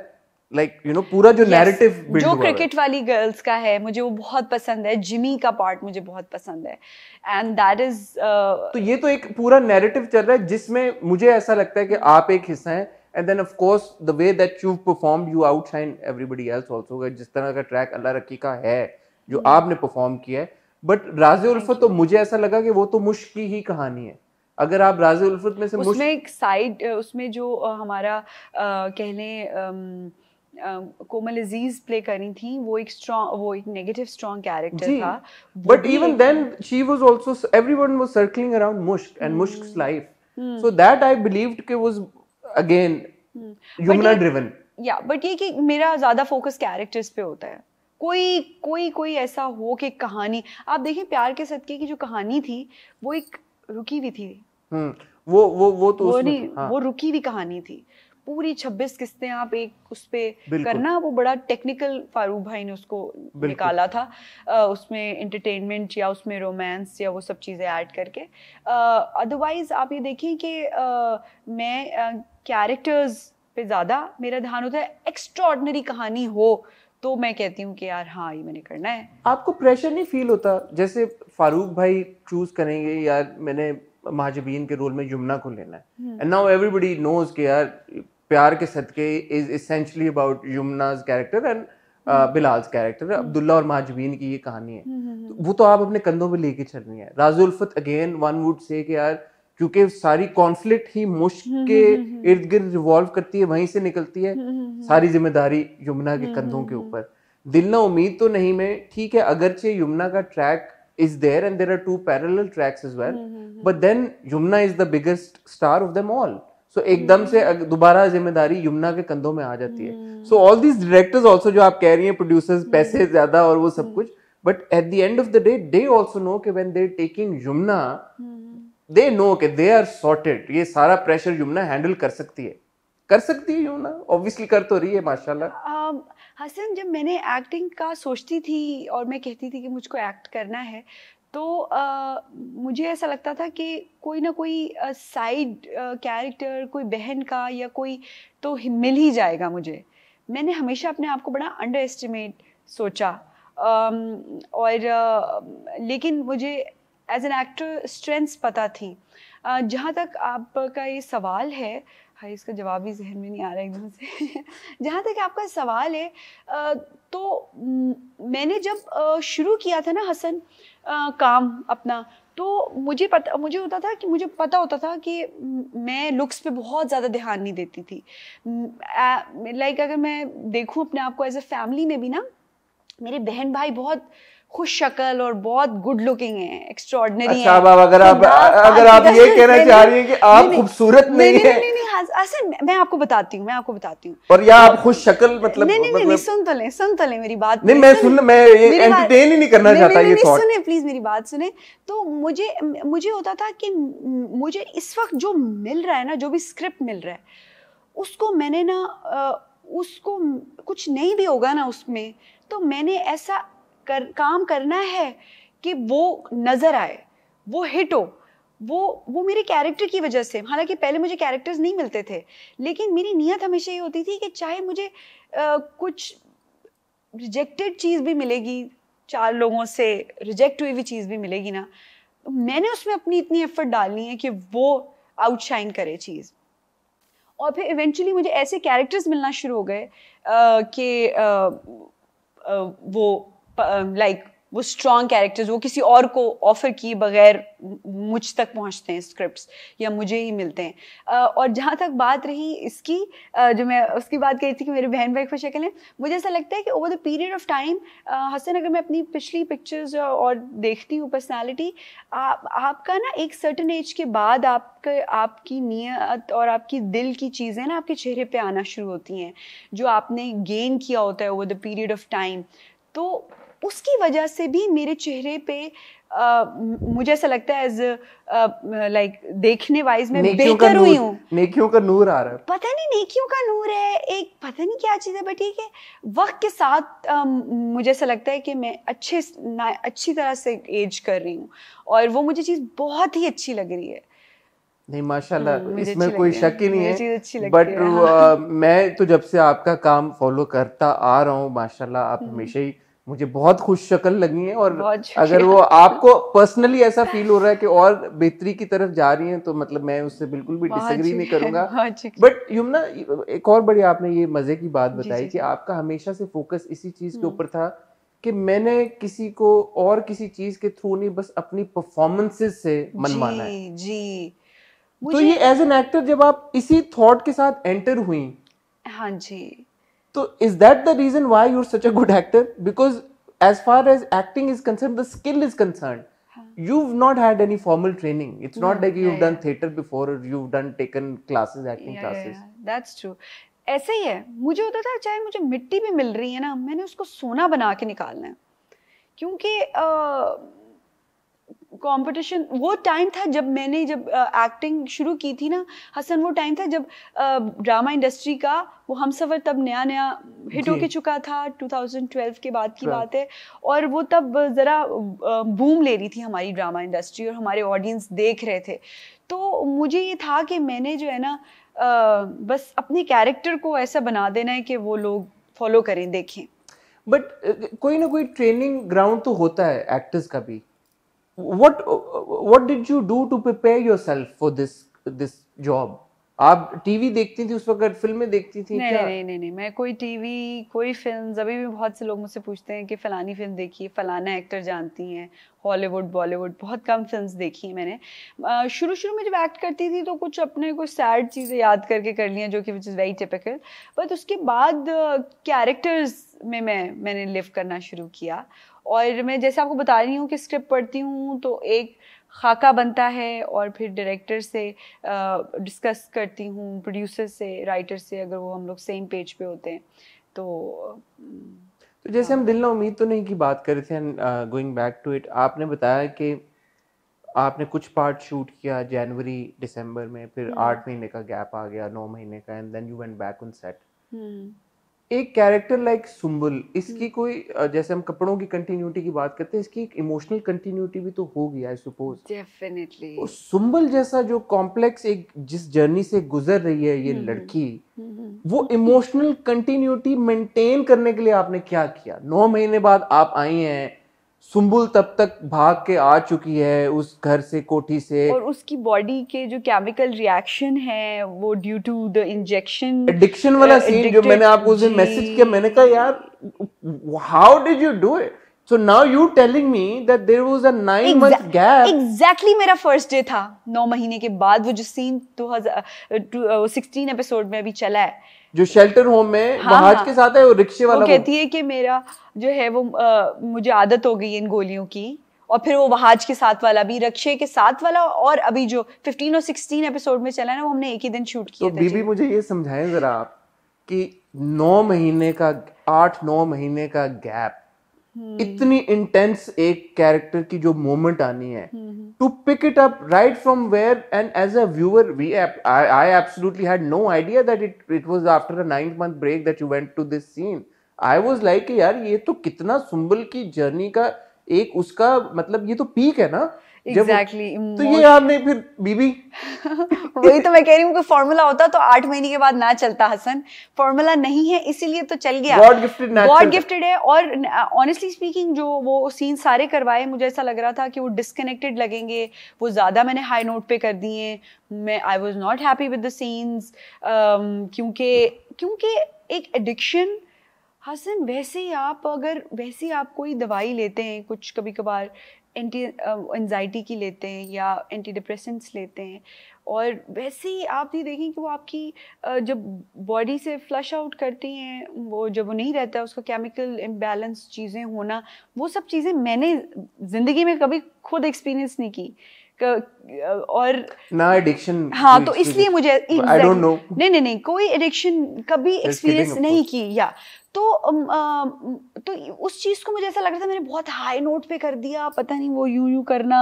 like you know पूरा जो नैरेटिव yes, जो क्रिकेट वाली गर्ल्स का है मुझे वो बहुत पसंद है जिमी का पार्ट मुझे बहुत पसंद है एंड दैट इज तो ये तो एक पूरा नैरेटिव चल रहा है जिसमें मुझे ऐसा लगता है कि आप एक हिस्सा हैं and then of course the way that you perform you outshine everybody else also जिस तरह का ट्रैक अल्लाह रकी का है जो hmm. आपने परफॉर्म किया है बट राज उल्फत तो मुझे ऐसा लगा कि वो तो मुश्क की ही कहानी है अगर आप राज उल्फत में से उसमें एक साइड उसमें जो हमारा कहने लें कोमल अजीज प्ले करी थी वो एक स्ट्रॉन्ग वो एक नेगेटिव स्ट्रॉन्ग कैरेक्टर था but even then she was also everyone was circling around Mushk and मुश्क्स life so that I believed के was again Yumna driven yeah but ये कि मेरा ज्यादा फोकस कैरेक्टर्स पे होता है कोई कोई कोई ऐसा हो कि कहानी आप देखिए प्यार के सदके की जो कहानी थी वो एक रुकी हुई थी हम्म वो वो वो तो वो उसमें नहीं हाँ. वो रुकी हुई कहानी थी पूरी 26 किस्तें आप एक उस पर करना वो बड़ा टेक्निकल फारूक भाई ने उसको निकाला था उसमें इंटरटेनमेंट या उसमें रोमांस या वो सब चीज़ें ऐड करके अदरवाइज आप ये देखें कि मैं कैरेक्टर्स पे ज़्यादा मेरा ध्यान होता है एक्स्ट्रॉडनरी कहानी हो तो मैं कहती हूँ कि यार हाँ ये मैंने करना है आपको प्रेशर नहीं फील होता जैसे फारूक भाई चूज करेंगे यार मैंने महाजबीन के रोल में यमुना को लेना है एंड नाउ एवरीबडी नोज के यार प्यार के सदके इज इसेंशली अबाउट यमुनाज character and Bilal character Abdullah और माजवीन की ये कहानी है तो वो तो आप अपने कंधों पर लेके चलनी है राजुल्फत अगेन वन वुड से कि यार क्योंकि सारी कॉन्फ्लिक्ट ही मुश्क के इर्द गिर्द रिवॉल्व करती है वहीं से निकलती है सारी जिम्मेदारी यमुना के कंधों के ऊपर दिल ना उम्मीद तो नहीं में ठीक है अगरचे यमुना का track is there and there are two parallel tracks is well but then Yumna is the biggest star of them all so एकदम से दोबारा जिम्मेदारी यमुना के कंधों में आ जाती है so all these directors also जो आप कह रही हैं प्रोड्यूसर्स पैसे ज्यादा और वो सब कुछ but at the end of the day they also know के when they taking Yumna they know के दे आर सॉर्टेड ये सारा प्रेशर यमुना हैंडल कर सकती है कर सकती है यमुना ऑब्वियसली कर तो रही है माशाल्लाह हसन जब मैंने एक्टिंग का सोचती थी और मैं कहती थी कि मुझको एक्ट करना है तो आ, मुझे ऐसा लगता था कि कोई ना कोई साइड कैरेक्टर कोई बहन का या कोई तो मिल ही जाएगा मुझे मैंने हमेशा अपने आप को बड़ा अंडर एस्टिमेट सोचा और लेकिन मुझे एज एन एक्टर स्ट्रेंथ्स पता थी जहाँ तक आपका ये सवाल है भाई इसका जवाब ही जहन में नहीं आ रहा एकदम से जहाँ तक आपका सवाल है तो मैंने जब शुरू किया था ना हसन काम अपना तो मुझे पता मुझे होता था कि मुझे पता होता था कि मैं लुक्स पे बहुत ज़्यादा ध्यान नहीं देती थी लाइक अगर मैं देखूँ अपने आप को एज अ फैमिली में भी ना मेरे बहन भाई बहुत खुश शक्ल और बहुत गुड लुकिंग है एक्स्ट्रॉर्डनरी अच्छा है तो अगर आप अगर आप ये कहना चाह रही हैं कि आप खूबसूरत नहीं है हाँ, असल मैं आपको बताती हूँ मैं आपको बताती हूँ और या आप तो- खुश शक्ल मतलब नहीं नहीं नहीं मतलब- सुन तो लें सुन तो लें मेरी बात नहीं मैं सुन मैं ये एंटरटेन ही नहीं करना चाहता ये थॉट सुने प्लीज मेरी बात सुने तो मुझे मुझे होता था कि मुझे इस वक्त जो मिल रहा है ना जो भी स्क्रिप्ट मिल रहा है उसको मैंने ना उसको कुछ नहीं भी होगा ना उसमें तो मैंने ऐसा कर काम करना है कि वो नज़र आए वो हिट हो वो वो मेरे कैरेक्टर की वजह से हालांकि पहले मुझे कैरेक्टर्स नहीं मिलते थे लेकिन मेरी नीयत हमेशा ये होती थी कि चाहे मुझे आ, कुछ रिजेक्टेड चीज़ भी मिलेगी चार लोगों से रिजेक्ट हुई हुई चीज़ भी मिलेगी ना तो मैंने उसमें अपनी इतनी एफर्ट डालनी है कि वो आउटशाइन करे चीज़ और फिर इवेंचुअली मुझे ऐसे कैरेक्टर्स मिलना शुरू हो गए कि वो लाइक वो स्ट्रॉन्ग कैरेक्टर्स वो किसी और को ऑफर किए बगैर मुझ तक पहुंचते हैं स्क्रिप्ट्स या मुझे ही मिलते हैं और जहाँ तक बात रही इसकी जो मैं उसकी बात कही थी कि मेरे बहन भाई खुश शक्ल मुझे ऐसा लगता है कि over the period of time Hassan अगर मैं अपनी पिछली पिक्चर्स और देखती हूँ पर्सनैलिटी आप आपका ना एक सर्टन एज के बाद आपके आपकी नीयत और आपकी दिल की चीज़ें ना आपके चेहरे पर आना शुरू होती हैं जो आपने गेन किया होता है over the period of time तो उसकी वजह से भी मेरे चेहरे पे Uh, मुझे ऐसा लगता है एज लाइक देखने वाइज में बेहतर हुई हूँ नेकियों का नूर आ रहा है पता नहीं नेकियों का नूर है एक पता नहीं क्या चीज़ है बट ठीक है वक्त के साथ uh, मुझे ऐसा लगता है कि मैं अच्छे ना अच्छी तरह से एज कर रही हूँ और वो मुझे चीज़ बहुत ही अच्छी लग रही है नहीं माशाल्लाह हम्म, इसमें कोई शक ही नहीं है बट मैं तो जब से आपका काम फॉलो करता आ रहा हूँ माशाल्लाह आप हम्म। हमेशा ही मुझे बहुत खुश शक्ल लगी है और अगर वो आपको पर्सनली ऐसा फील हो रहा है कि और बेहतरी की तरफ जा रही हैं तो मतलब मैं उससे बिल्कुल भी डिसएग्री नहीं करूंगा बट यमुना एक और बड़ी आपने ये मजे की बात बताई कि आपका हमेशा से फोकस इसी चीज के हम्म। ऊपर था कि मैंने किसी को और किसी चीज के थ्रू नहीं बस अपनी परफॉर्मेंसेस से मनवाना है जी तो ये एज एन एक्टर जब आप इसी थॉट के साथ एंटर हुई हाँ जी तो is that the reason why you're such a good actor because as far as acting is concern the skill is concern you not had any formal training it's not like you done theatre before you done taken classes acting classes that's true ऐसे ही है मुझे होता था चाहे मुझे मिट्टी भी मिल रही है ना मैंने उसको सोना बना के निकालना है क्योंकि कंपटीशन वो टाइम था जब मैंने जब एक्टिंग शुरू की थी ना हसन वो टाइम था जब ड्रामा इंडस्ट्री का वो हम सफ़र तब नया नया हिट होके चुका था 2012 के बाद की बात है और वो तब ज़रा बूम ले रही थी हमारी ड्रामा इंडस्ट्री और हमारे ऑडियंस देख रहे थे तो मुझे ये था कि मैंने जो है ना बस अपने कैरेक्टर को ऐसा बना देना है कि वो लोग फॉलो करें देखें बट कोई ना कोई ट्रेनिंग ग्राउंड तो होता है एक्टर्स का भी what what did you do to prepare yourself for this this job आप टीवी देखती थी उस वक्त फिल्में देखती थी नहीं, क्या? नहीं नहीं नहीं मैं कोई टीवी कोई फिल्म अभी भी बहुत से लोग मुझसे पूछते हैं कि फलानी फिल्म देखी है फलाना एक्टर जानती हैं हॉलीवुड बॉलीवुड बहुत कम फिल्म्स देखी हैं मैंने शुरू शुरू में जब एक्ट करती थी तो कुछ अपने कुछ सैड चीज़ें याद करके कर लिया जो कि which is very typical but उसके बाद कैरेक्टर्स में मैं मैंने लिव करना शुरू किया और मैं जैसे आपको बता रही हूँ कि स्क्रिप्ट पढ़ती हूँ तो एक खाका बनता है और फिर डायरेक्टर से डिस्कस करती हूँ प्रोड्यूसर से राइटर से अगर वो हम लोग सेम पेज पे होते हैं तो तो जैसे हम हाँ। दिल ना उम्मीद तो नहीं की बात कर रहे थे गोइंग बैक टू इट आपने बताया कि आपने कुछ पार्ट शूट किया जनवरी दिसंबर में फिर हम्म। आठ महीने का गैप आ गया नौ महीने का and then you went back on set एक कैरेक्टर लाइक सुम्बुल इसकी हम्म। कोई जैसे हम कपड़ों की कंटिन्यूटी की बात करते हैं इसकी एक इमोशनल कंटिन्यूटी भी तो होगी आई सपोज डेफिनेटली सुम्बुल जैसा जो कॉम्प्लेक्स एक जिस जर्नी से गुजर रही है ये हम्म, हम्म। लड़की वो इमोशनल कंटिन्यूटी मेंटेन करने के लिए आपने क्या किया नौ महीने बाद आप आई हैं सुम्बुल तब तक भाग के आ चुकी है उस घर से कोठी से और उसकी बॉडी के जो केमिकल रिएक्शन है वो due to the injection addiction वाला सीन uh, जो मैंने आपको उसे मैसेज किया मैंने कहा यार how did you do it so now you telling me that there was a 9 month gap exactly मेरा फर्स्ट डे था 9 महीने के बाद वो जो सीन 2016 एपिसोड में अभी चला है जो शेल्टर होम में हाँ, हाँ, के साथ है वो रिक्शे वाला वो कहती है कि मेरा जो है वो आ, मुझे आदत हो गई इन गोलियों की और फिर वो वहाज के साथ वाला भी रक्षे के साथ वाला और अभी जो 15 और 16 एपिसोड में चला ना वो हमने एक ही दिन शूट किया तो बीबी मुझे ये समझाएं जरा आप कि नौ महीने का आठ नौ महीने का गैप हम्म। इतनी इंटेंस एक कैरेक्टर की जो मोमेंट आनी है to pick it up right from where and as a viewer we I absolutely had no idea that it it was after a nine month break that you went to this scene I was like यार ये तो कितना सुंबल की journey का एक उसका मतलब ये तो पीक है ना exactly, तो ये यार नहीं फिर बीबी वही तो मैं कह रही हूँ फॉर्मूला होता तो आठ महीने के बाद ना चलता हसन फॉर्मूला नहीं है इसीलिए तो चल गया गॉड गिफ्टेड गॉड gifted है और ऑनेस्टली स्पीकिंग जो वो सीन सारे करवाए मुझे ऐसा लग रहा था कि वो डिसकनेक्टेड लगेंगे वो ज्यादा मैंने हाई नोट पे कर दिए मैं I was not happy with the scenes क्योंकि क्योंकि एक एडिक्शन हसन वैसे ही आप अगर वैसे ही आप कोई दवाई लेते हैं कुछ कभी कभार एंटी एनजाइटी uh, की लेते हैं या एंटी डिप्रेसेंट्स लेते हैं और वैसे ही आप ये देखें कि वो आपकी uh, जब बॉडी से फ्लश आउट करती हैं वो जब वो नहीं रहता उसका केमिकल इम्बैलेंस चीज़ें होना वो सब चीज़ें मैंने ज़िंदगी में कभी खुद एक्सपीरियंस नहीं की uh, और ना एडिक्शन हाँ तो इसलिए मुझे exactly, नहीं नहीं नहीं कोई एडिक्शन कभी एक्सपीरियंस नहीं की या तो आ, तो उस चीज़ को मुझे ऐसा लग रहा था मैंने बहुत हाई नोट पे कर दिया पता नहीं वो यूं यूं करना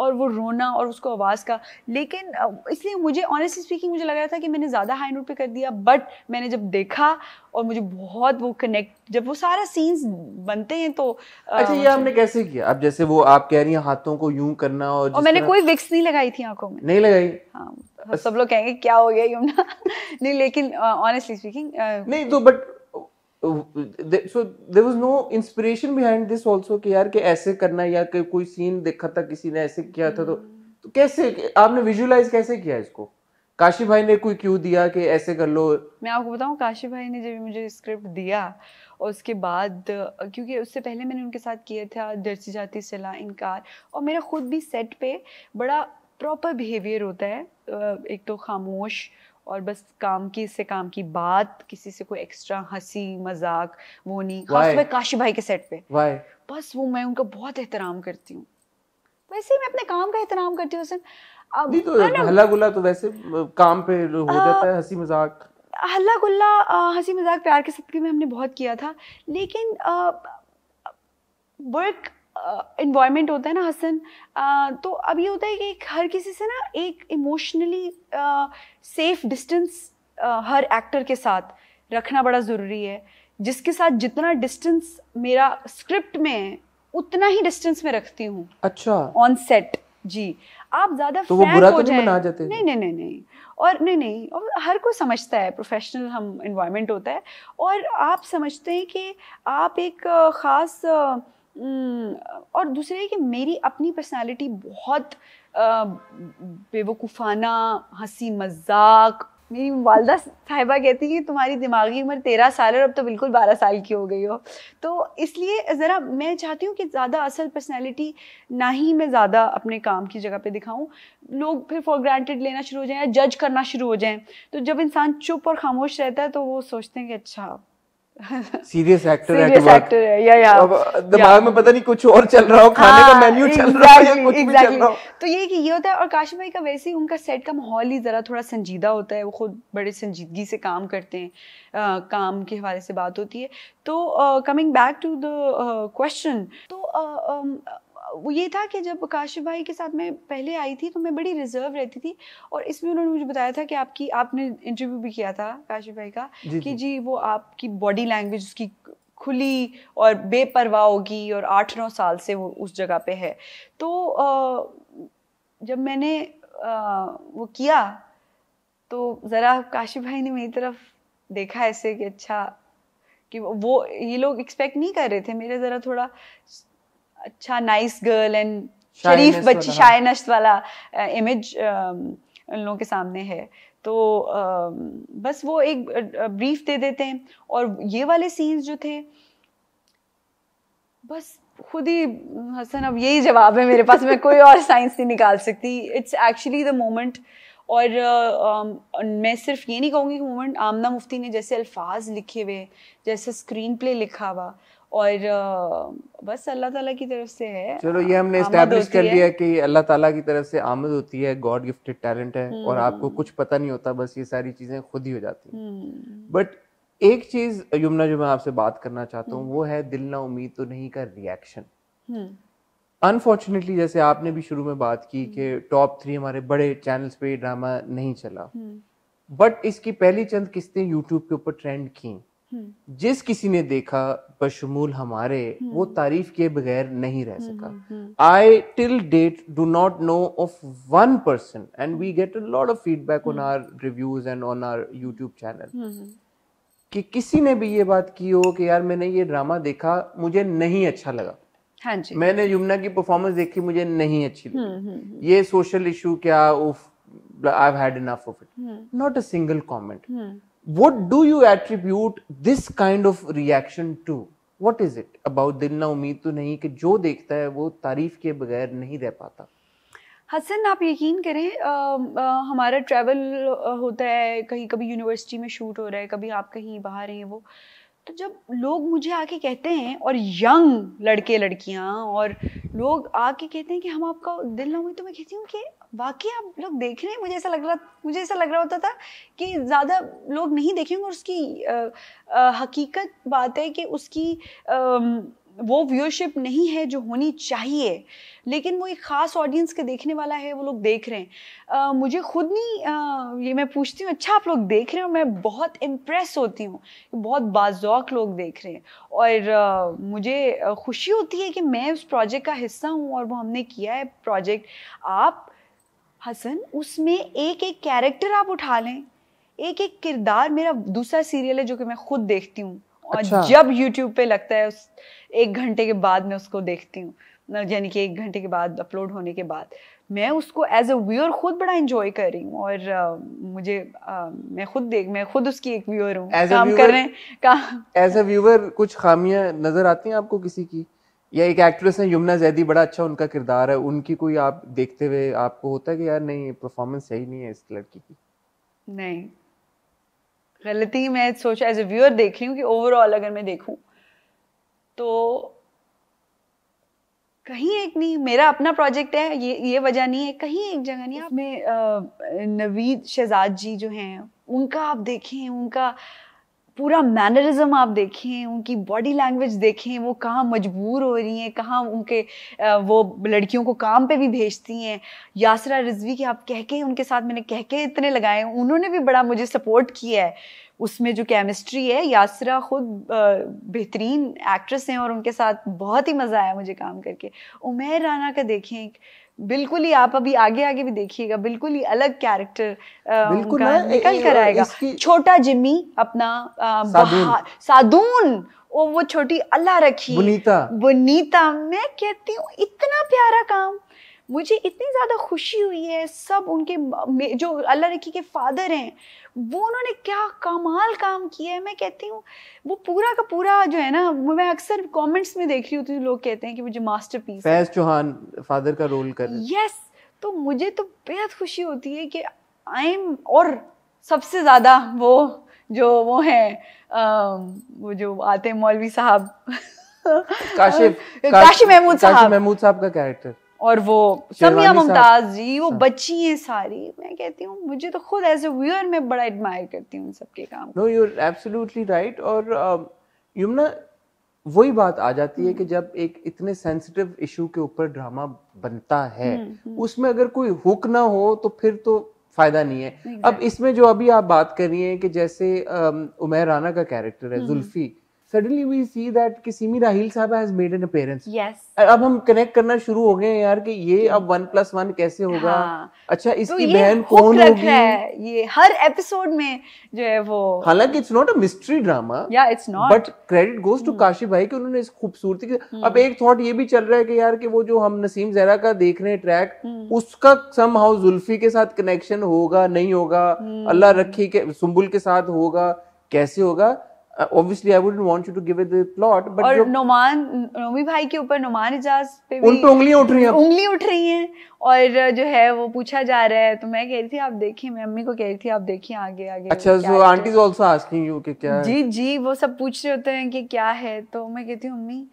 और वो रोना और उसको आवाज़ का लेकिन इसलिए मुझे ऑनेस्टली स्पीकिंग मुझे लग रहा था कि मैंने ज़्यादा हाई नोट पे कर दिया बट मैंने जब देखा और मुझे बहुत वो कनेक्ट जब वो सारा सीन्स बनते हैं तो अच्छा ये आपने कैसे किया अब जैसे वो आप कह रही हैं हाथों को यूं करना और, और मैंने कोई विक्स नहीं लगाई थी आंखों में नहीं लगाई हाँ सब लोग कहेंगे क्या हो गया यमुना नहीं लेकिन ऑनेस्टली स्पीकिंग नहीं तो but so there was no inspiration behind this also कि यार कि ऐसे करना या कि कोई सीन देखा था किसी ने ऐसे किया था तो, तो hmm. कैसे आपने विजुअलाइज कैसे किया इसको काशी भाई ने कोई क्यों दिया कि ऐसे कर लो मैं आपको बताऊं काशी भाई ने जब मुझे स्क्रिप्ट दिया और उसके बाद क्योंकि उससे पहले मैंने उनके साथ किया था दर्जी जाति सला इनकार और मेरा खुद भी सेट पे बड़ा प्रॉपर बिहेवियर होता है एक तो खामोश और बस काम की से काम की बात किसी से कोई एक्स्ट्रा हंसी मजाक वो नहीं खासकर काशी भाई के सेट पे Why? बस वो मैं उनका बहुत एहतराम करती हूँ वैसे ही मैं अपने काम का एहतराम करती हूँ सर अब तो हल्ला गुल्ला तो वैसे काम पे हो आ, जाता है हंसी मजाक हल्ला गुल्ला हंसी मजाक प्यार के सदके में हमने बहुत किया था लेकिन वर्क इन्वायरमेंट होता है ना हसन तो अब ये होता है कि हर किसी से ना एक इमोशनली सेफ डिस्टेंस हर एक्टर के साथ रखना बड़ा ज़रूरी है जिसके साथ जितना डिस्टेंस मेरा स्क्रिप्ट में है उतना ही डिस्टेंस में रखती हूँ अच्छा ऑन सेट जी आप ज़्यादा तो बुरा हो तो नहीं मना जाते नहीं नहीं नहीं नहीं और नहीं नहीं और हर कोई समझता है प्रोफेशनल हम इन्वायरमेंट होता है और आप समझते हैं कि आप एक ख़ास और दूसरे कि मेरी अपनी पर्सनालिटी बहुत बेवकूफ़ाना हंसी मजाक मेरी वालदा साहिबा कहती है कि तुम्हारी दिमागी उम्र तेरह साल और अब तो बिल्कुल बारह साल की हो गई हो तो इसलिए ज़रा मैं चाहती हूँ कि ज़्यादा असल पर्सनैलिटी ना ही मैं ज़्यादा अपने काम की जगह पे दिखाऊँ लोग फिर फॉर ग्रांटेड लेना शुरू हो जाएँ या जज करना शुरू हो जाएँ तो जब इंसान चुप और खामोश रहता है तो वो सोचते हैं कि अच्छा सीरियस एक्टर है या दिमाग में पता नहीं कुछ और चल रहा हो हाँ, खाने का मेन्यू चल रहा है या कुछ भी चल रहा हो तो ये कि ये होता है और काशिफ भाई का वैसे ही उनका सेट का माहौल ही ज़रा थोड़ा संजीदा होता है वो खुद बड़े संजीदगी से काम करते हैं काम के हवाले से बात होती है तो coming back to the question तो वो ये था कि जब काशिफ भाई के साथ मैं पहले आई थी तो मैं बड़ी रिजर्व रहती थी और इसमें उन्होंने मुझे बताया था कि आपकी आपने इंटरव्यू भी किया था काशिफ भाई का जी, कि जी वो आपकी बॉडी लैंग्वेज उसकी खुली और बेपरवाह होगी और आठ नौ साल से वो उस जगह पे है तो आ, जब मैंने आ, वो किया तो ज़रा काशिफ भाई ने मेरी तरफ देखा ऐसे कि अच्छा कि वो ये लोग एक्सपेक्ट नहीं कर रहे थे मेरे ज़रा थोड़ा अच्छा नाइस गर्ल एंड शरीफ बच्ची शायनश्त हाँ। वाला इमेज उन लोगों के सामने है तो बस वो एक ब्रीफ दे देते हैं और ये वाले सीन्स जो थे बस खुद ही हसन अब यही जवाब है मेरे पास मैं कोई और साइंस नहीं निकाल सकती इट्स एक्चुअली द मोमेंट और मैं सिर्फ ये नहीं कहूँगी मोमेंट आमना मुफ्ती ने जैसे अल्फाज लिखे हुए जैसे स्क्रीन प्ले लिखा हुआ और बस अल्लाह ताला की तरफ से है चलो ये हमने इस्टेब्लिश कर लिया कि अल्लाह ताला की तरफ से आमद होती है गॉड गिफ्टेड टैलेंट है और हम्म। आपको कुछ पता नहीं होता बस ये सारी चीज़ें खुद ही हो जाती बट हम्म। एक चीज़ यमुना जो मैं आपसे बात करना चाहता हूँ हम्म। वो है दिल ना उम्मीद तो नहीं का रिएक्शन अनफॉर्चुनेटली जैसे आपने भी शुरू में बात की कि टॉप थ्री हमारे बड़े चैनल्स पे ड्रामा नहीं चला बट इसकी पहली चंद किस्तें यूट्यूब के ऊपर ट्रेंड की हम्म। जिस किसी ने देखा बशमूल हमारे हम्म। वो तारीफ के बगैर नहीं रह सका I till date do not know of one person and we get a lot of feedback on our reviews and on our YouTube channel कि किसी ने भी ये बात की हो कि यार मैंने ये ड्रामा देखा मुझे नहीं अच्छा लगा हाँ जी मैंने यमुना की परफॉर्मेंस देखी मुझे नहीं अच्छी लगी हम्म, ये सोशल इशू क्या उफ I had enough of it not a single comment what do you attribute this kind of reaction to? What is it about dil na उम्मीद to तो nahi कि jo dekhta hai wo tareef ke bagair nahi reh pata Hasan आप यकीन करें आ, आ, हमारा travel होता है कहीं कभी यूनिवर्सिटी में शूट हो रहा है कभी आप कहीं बाहर हैं वो तो जब लोग मुझे आके कहते हैं और यंग लड़के लड़कियां और लोग आके कहते हैं कि हम आपका दिल ना हुई तो मैं कहती हूँ कि बाकी आप लोग देख रहे हैं मुझे ऐसा लग रहा मुझे ऐसा लग रहा होता था कि ज़्यादा लोग नहीं देखेंगे और उसकी आ, आ, हकीकत बात है कि उसकी आ, वो व्यूअरशिप नहीं है जो होनी चाहिए लेकिन वो एक ख़ास ऑडियंस के देखने वाला है वो लोग देख रहे हैं आ, मुझे खुद नहीं आ, ये मैं पूछती हूँ अच्छा आप लोग देख रहे हो मैं बहुत इम्प्रेस होती हूँ बहुत बाजौक लोग देख रहे हैं और आ, मुझे खुशी होती है कि मैं उस प्रोजेक्ट का हिस्सा हूँ और वो हमने किया है प्रोजेक्ट आप हसन उसमें एक एक कैरेक्टर आप उठा लें एक एक किरदार मेरा दूसरा सीरियल है जो कि मैं खुद देखती हूँ और अच्छा। जब यूट्यूब पे लगता है उस एक घंटे के बाद मैं उसको देखती हूँ यानी कि एक घंटे के बाद अपलोड होने के बाद मैं उसको एज अ व्यूअर खुद बड़ा एंजॉय कर रही हूँ और uh, मुझे uh, मैं खुद देख मैं खुद उसकी एक व्यूअर हूँ काम viewer, कर रहे हैं एज अ व्यूअर कुछ खामियां नजर आती हैं आपको किसी की या एक एक्ट्रेस है यमुना जैदी बड़ा अच्छा उनका किरदार है उनकी कोई आप देखते हुए आपको होता है कि यार नहीं परफॉर्मेंस सही नहीं है इस लड़की की नहीं गलती मैं सोच एज ए व्यूअर देख रही हूँ कि ओवरऑल अगर मैं देखूँ तो कहीं एक नहीं मेरा अपना प्रोजेक्ट है ये ये वजह नहीं है कहीं एक जगह नहीं आप में नवीद शहजाद जी जो हैं उनका आप देखें उनका पूरा मैनरिज्म आप देखें उनकी बॉडी लैंग्वेज देखें वो कहाँ मजबूर हो रही हैं कहाँ उनके वो लड़कियों को काम पे भी भेजती हैं यासरा रिजवी के आप कह के उनके साथ मैंने कह के इतने लगाए उन्होंने भी बड़ा मुझे सपोर्ट किया है उसमें जो केमिस्ट्री है यासरा खुद बेहतरीन एक्ट्रेस हैं और उनके साथ बहुत ही मज़ा आया मुझे काम करके उमेर राना का देखें एक बिल्कुल ही आप अभी आगे आगे भी देखिएगा बिल्कुल ही अलग कैरेक्टर बिल्कुल निकल कर आएगा छोटा जिमी अपना साधुन वो छोटी अल्लाह रखी बुनीता बुनीता मैं कहती हूँ इतना प्यारा काम मुझे इतनी ज़्यादा खुशी हुई है सब उनके जो अल्लाह रखी के फादर हैं वो उन्होंने क्या कमाल काम किया है मैं कहती हूँ वो पूरा का पूरा जो है ना मैं अक्सर कमेंट्स में देख रही होती हूँ लोग कहते हैं कि मुझे masterpiece Faiz Chauhan father का रोल कर यस yes, तो मुझे तो बेहद खुशी होती है कि आई एम और सबसे ज़्यादा वो जो वो हैं वो जो आते मौलवी साहब काशिफ काशिफ महमूद साहब महमूद साहब का कैरेक्टर और वो समिया मुमताज जी वो हाँ। बच्ची हैं सारी मैं कहती हूँ मुझे तो खुद एज ए व्यूअर मैं बड़ा एडमायर करती हूँ उन सबके काम नो यू एब्सोल्युटली राइट और यमुना um, वही बात आ जाती है कि हम्म। जब एक इतने सेंसिटिव इशू के ऊपर ड्रामा बनता है हम्म, हम्म। उसमें अगर कोई हुक ना हो तो फिर तो फायदा नहीं है अब इसमें जो अभी आप बात कर रही हैं कि जैसे um, उमेर राना का कैरेक्टर है Zulfi suddenly we see that कि सिमी राहिल साहब has made an appearance yes अब हम कनेक्ट करना शुरू हो गए यार कि ये अब 1 प्लस कैसे होगा हाँ। अच्छा तो इसकी तो बहन कौन होगी ये हर एपिसोड में जो है वो हालांकि it's not a mystery drama या it's not but credit goes to Kashi भाई कि उन्होंने इस खूबसूरती hmm. अब एक थॉट ये भी चल रहा है कि यार कि वो जो हम नसीम जहरा का देख रहे हैं ट्रैक hmm. उसका सम हाउ जुल्फी के साथ कनेक्शन होगा नहीं होगा hmm. अल्लाह रखी के सुम्बुल के साथ होगा कैसे होगा obviously I wouldn't want you to give it the plot but और नोमान नोमी भाई के ऊपर नोमान इजाज पे भी उन पे उंगलियां उठ रही हैं उंगली उठ रही हैं और जो है वो पूछा जा रहा है तो मैं कह रही थी आप देखिए मैं मम्मी को कह रही थी आप देखिए आगे आगे अच्छा so aunties also asking you कि क्या जी जी वो सब पूछ रहे होते हैं कि क्या है तो मैं कहती हूँ मम्मी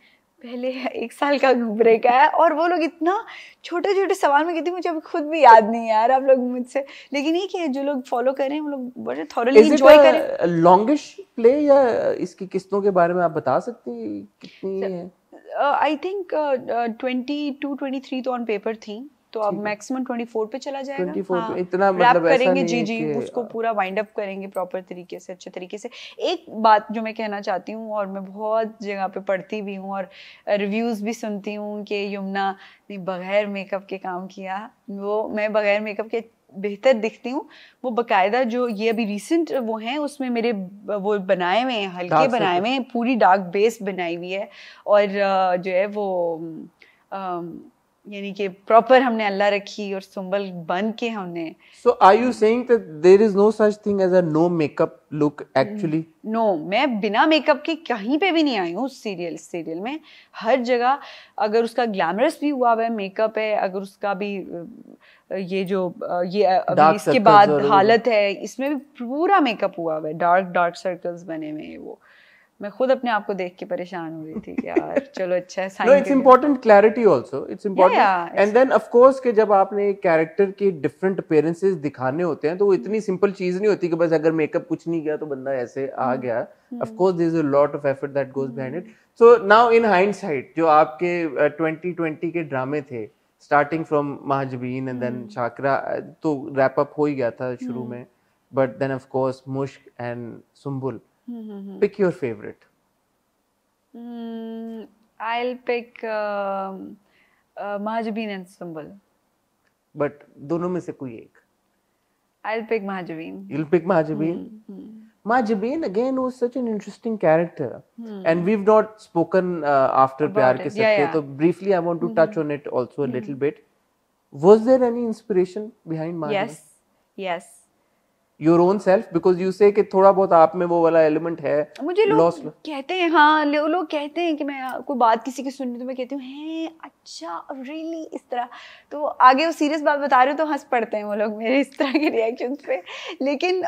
पहले एक साल का ब्रेक आया और वो लोग इतना छोटे छोटे सवाल में कहती मुझे अभी खुद भी याद नहीं यार आप लोग मुझसे लेकिन ये कि जो लोग फॉलो कर रहे हैं वो लोग बड़े थॉरली एंजॉय हैं लॉन्गेस्ट प्ले या इसकी किस्तों के बारे में आप बता हैं कितनी है I think twenty two twenty three तो ऑन पेपर थी तो अब मैक्सिमम 24 पे चला जाएगा 24 हाँ, पे इतना मतलब ऐसा करेंगे नहीं जी जी उसको पूरा वाइंड अप करेंगे प्रॉपर तरीके से अच्छे तरीके से एक बात जो मैं कहना चाहती हूँ और मैं बहुत जगह पे पढ़ती भी हूँ और रिव्यूज भी सुनती हूँ कि यमुना ने बगैर मेकअप के काम किया वो मैं बगैर मेकअप के बेहतर दिखती हूँ वो बकायदा जो ये अभी रिसेंट वो हैं उसमें मेरे वो बनाए हुए हैं हल्के बनाए हुए हैं पूरी डार्क बेस बनाई हुई है और जो है वो यानी कि प्रॉपर हमने अल्लाह रखी और सुंबल बन के हमने so are you saying that there is no such thing as a no makeup look actually no मैं बिना मेकअप के कहीं पे भी नहीं आई हूँ सीरियल सीरियल में हर जगह अगर उसका ग्लैमरस भी हुआ हुआ है मेकअप है अगर उसका भी ये जो ये इसके बाद हालत है इसमें भी पूरा मेकअप हुआ हुआ है डार्क डार्क सर्कल्स बने हुए हैं वो मैं खुद अपने आप को देख के परेशान हो रही थी यार चलो अच्छा है sign it's important clarity also it's important and then of course के जब आपने कैरेक्टर के डिफरेंट अपीयरेंसेस दिखाने होते हैं तो वो hmm. इतनी सिंपल चीज नहीं होती कि बस अगर मेकअप कुछ नहीं किया तो बंदा ऐसे आ hmm. गया of course there is a lot of effort that goes behind it so now in hindsight जो आपके 2020 के ड्रामे थे starting from Mahajabeen and then Shakra तो रैप अप हो ही गया था शुरू hmm. में but then of course Mushk and Sumbul Mm-hmm. Pick your favorite. Mm, I'll pick um, uh, Mahajabeen and Sumbul. But दोनों में से कोई एक. I'll pick Mahajabeen. You'll pick Mahajabeen. Mm-hmm. Mahajabeen again was such an interesting character, mm-hmm. and we've not spoken uh, after About Pyar Ke Sakte. Yeah, yeah. So briefly, I want to mm-hmm. touch on it also a little hmm. bit. Was there any inspiration behind Mahajabeen? Yes, yes. Your own self because you say थोड़ा बहुत आप में वो वाला element है मुझे लोग लो... कहते हैं हाँ लोग लो कहते हैं कि मैं कोई बात किसी की सुन रही तो मैं कहती हूँ है अच्छा रियली इस तरह तो आगे वो सीरियस बात बता रहे हो तो हंस पड़ते हैं वो लोग मेरे इस तरह के रिएक्शन पे लेकिन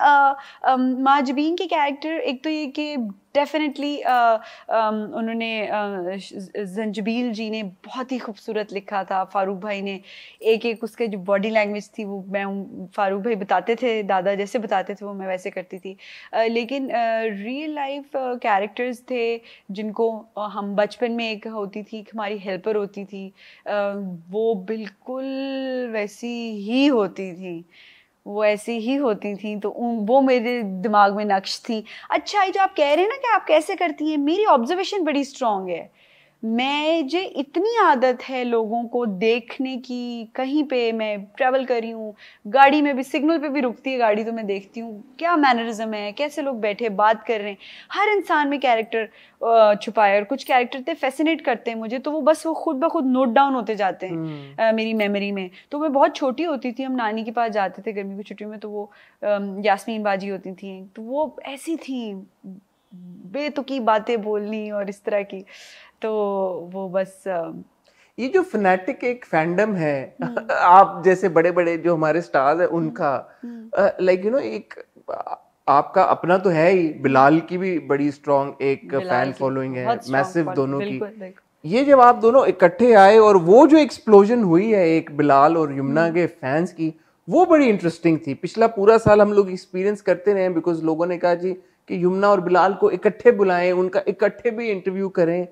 माजबीन के कैरेक्टर एक तो ये कि डेफिनेटली uh, um, उन्होंने uh, जंजबील जी ने बहुत ही खूबसूरत लिखा था फारूक भाई ने एक एक उसके जो बॉडी लैंग्वेज थी वो मैं फारूक भाई बताते थे दादा जैसे बताते थे वो मैं वैसे करती थी लेकिन रियल लाइफ कैरेक्टर्स थे जिनको हम बचपन में एक होती थी हमारी हेल्पर होती थी वो बिल्कुल वैसी ही होती थी वो ऐसी ही होती थी तो वो मेरे दिमाग में नक्श थी अच्छा ये जो आप कह रहे हैं ना कि आप कैसे करती हैं मेरी ऑब्जर्वेशन बड़ी स्ट्रांग है मैं जे इतनी आदत है लोगों को देखने की कहीं पे मैं ट्रैवल कर रही हूँ गाड़ी में भी सिग्नल पे भी रुकती है गाड़ी तो मैं देखती हूँ क्या मैनरिज्म है कैसे लोग बैठे बात कर रहे हैं हर इंसान में कैरेक्टर छुपाए और कुछ कैरेक्टर थे फैसिनेट करते हैं मुझे तो वो बस वो खुद ब खुद नोट डाउन होते जाते हैं hmm. हम्म। आ, मेरी मेमोरी में तो मैं बहुत छोटी होती थी हम नानी के पास जाते थे गर्मी की छुट्टियों में तो वो यासमीन बाजी होती थी तो वो ऐसी थी बेतुकी बातें बोलनी और इस तरह की तो वो बस ये जो फनेटिक एक फैंडम है हम्म। आप जैसे बड़े बड़े जो हमारे स्टार्स है उनका लाइक यू नो एक आपका अपना तो है ही बिलाल की भी बड़ी स्ट्रॉन्ग एक फैन फॉलोइंग है मैसिव दोनों की ये जब आप दोनों इकट्ठे आए और वो जो एक्सप्लोजन हुई है एक बिलाल और यमुना हम्म। के फैंस की वो बड़ी इंटरेस्टिंग थी पिछला पूरा साल हम लोग एक्सपीरियंस करते रहे बिकॉज लोगों ने कहा जी कि यमुना और बिलाल को इकट्ठे बुलाएं उनका इकट्ठे भी इंटरव्यू करें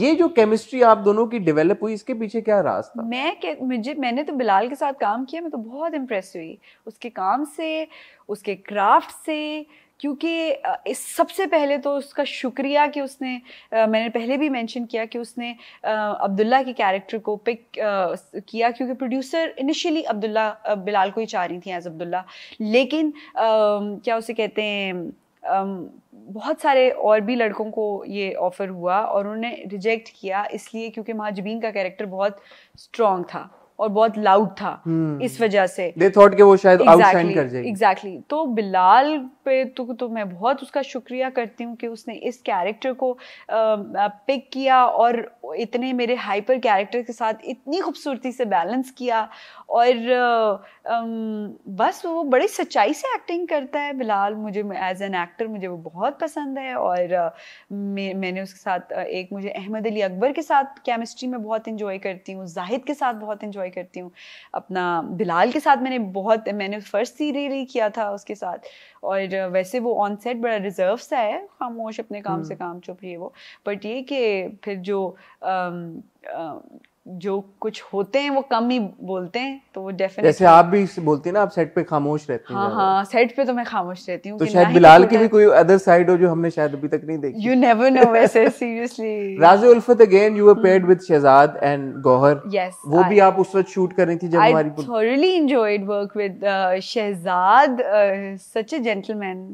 ये जो केमिस्ट्री आप दोनों की डेवलप हुई इसके पीछे क्या राज था मैं के, मुझे मैंने तो बिलाल के साथ काम किया मैं तो बहुत इम्प्रेस हुई उसके काम से उसके क्राफ्ट से क्योंकि इस सबसे पहले तो उसका शुक्रिया कि उसने आ, मैंने पहले भी मेंशन किया कि उसने अब्दुल्ला के कैरेक्टर को पिक आ, किया क्योंकि प्रोड्यूसर इनिशियली अब्दुल्ला बिलाल को ही चाह रही थी एज अब्दुल्ला लेकिन आ, क्या उसे कहते हैं बहुत सारे और भी लड़कों को ये ऑफ़र हुआ और उन्होंने रिजेक्ट किया इसलिए क्योंकि महाजबीन का कैरेक्टर बहुत स्ट्रांग था और बहुत लाउड था hmm. इस वजह से दे थॉट कि वो शायद exactly, कर जाएगी एग्जैक्टली exactly. तो बिलाल पे तो तो मैं बहुत उसका शुक्रिया करती हूँ कि उसने इस कैरेक्टर को पिक किया और इतने मेरे हाइपर कैरेक्टर के साथ इतनी खूबसूरती से बैलेंस किया और बस वो बड़ी सच्चाई से एक्टिंग करता है बिलाल मुझे एज एन एक्टर मुझे वो बहुत पसंद है और मैं, मैंने उसके साथ एक मुझे अहमद अली अकबर के साथ केमिस्ट्री में बहुत इन्जॉय करती हूँ जाहिद के साथ बहुत इन्जॉय करती हूँ अपना बिलाल के साथ मैंने बहुत मैंने फर्स्ट ही किया था उसके साथ और वैसे वो ऑन सेट बड़ा रिजर्व सा है खामोश अपने काम से हम्म। काम चुप रही है वो बट ये कि फिर जो जो कुछ होते हैं वो कम ही बोलते हैं तो वो डेफिनेटली जैसे आप भी बोलती हैं ना आप सेट पे खामोश रहती हैं हाँ हाँ सेट पे तो मैं खामोश रहती हूँ तो शायद बिलाल की भी कोई अदर साइड हो जो हमने शायद अभी तक नहीं देखी यू नेवर नो वैसे seriously Raaz-e Ulfat again you were paired with Shehzad and Gohar yes वो भी आप उस वक्त शूट कर रही थी जब हमारी I thoroughly enjoyed work with Shehzad such a gentleman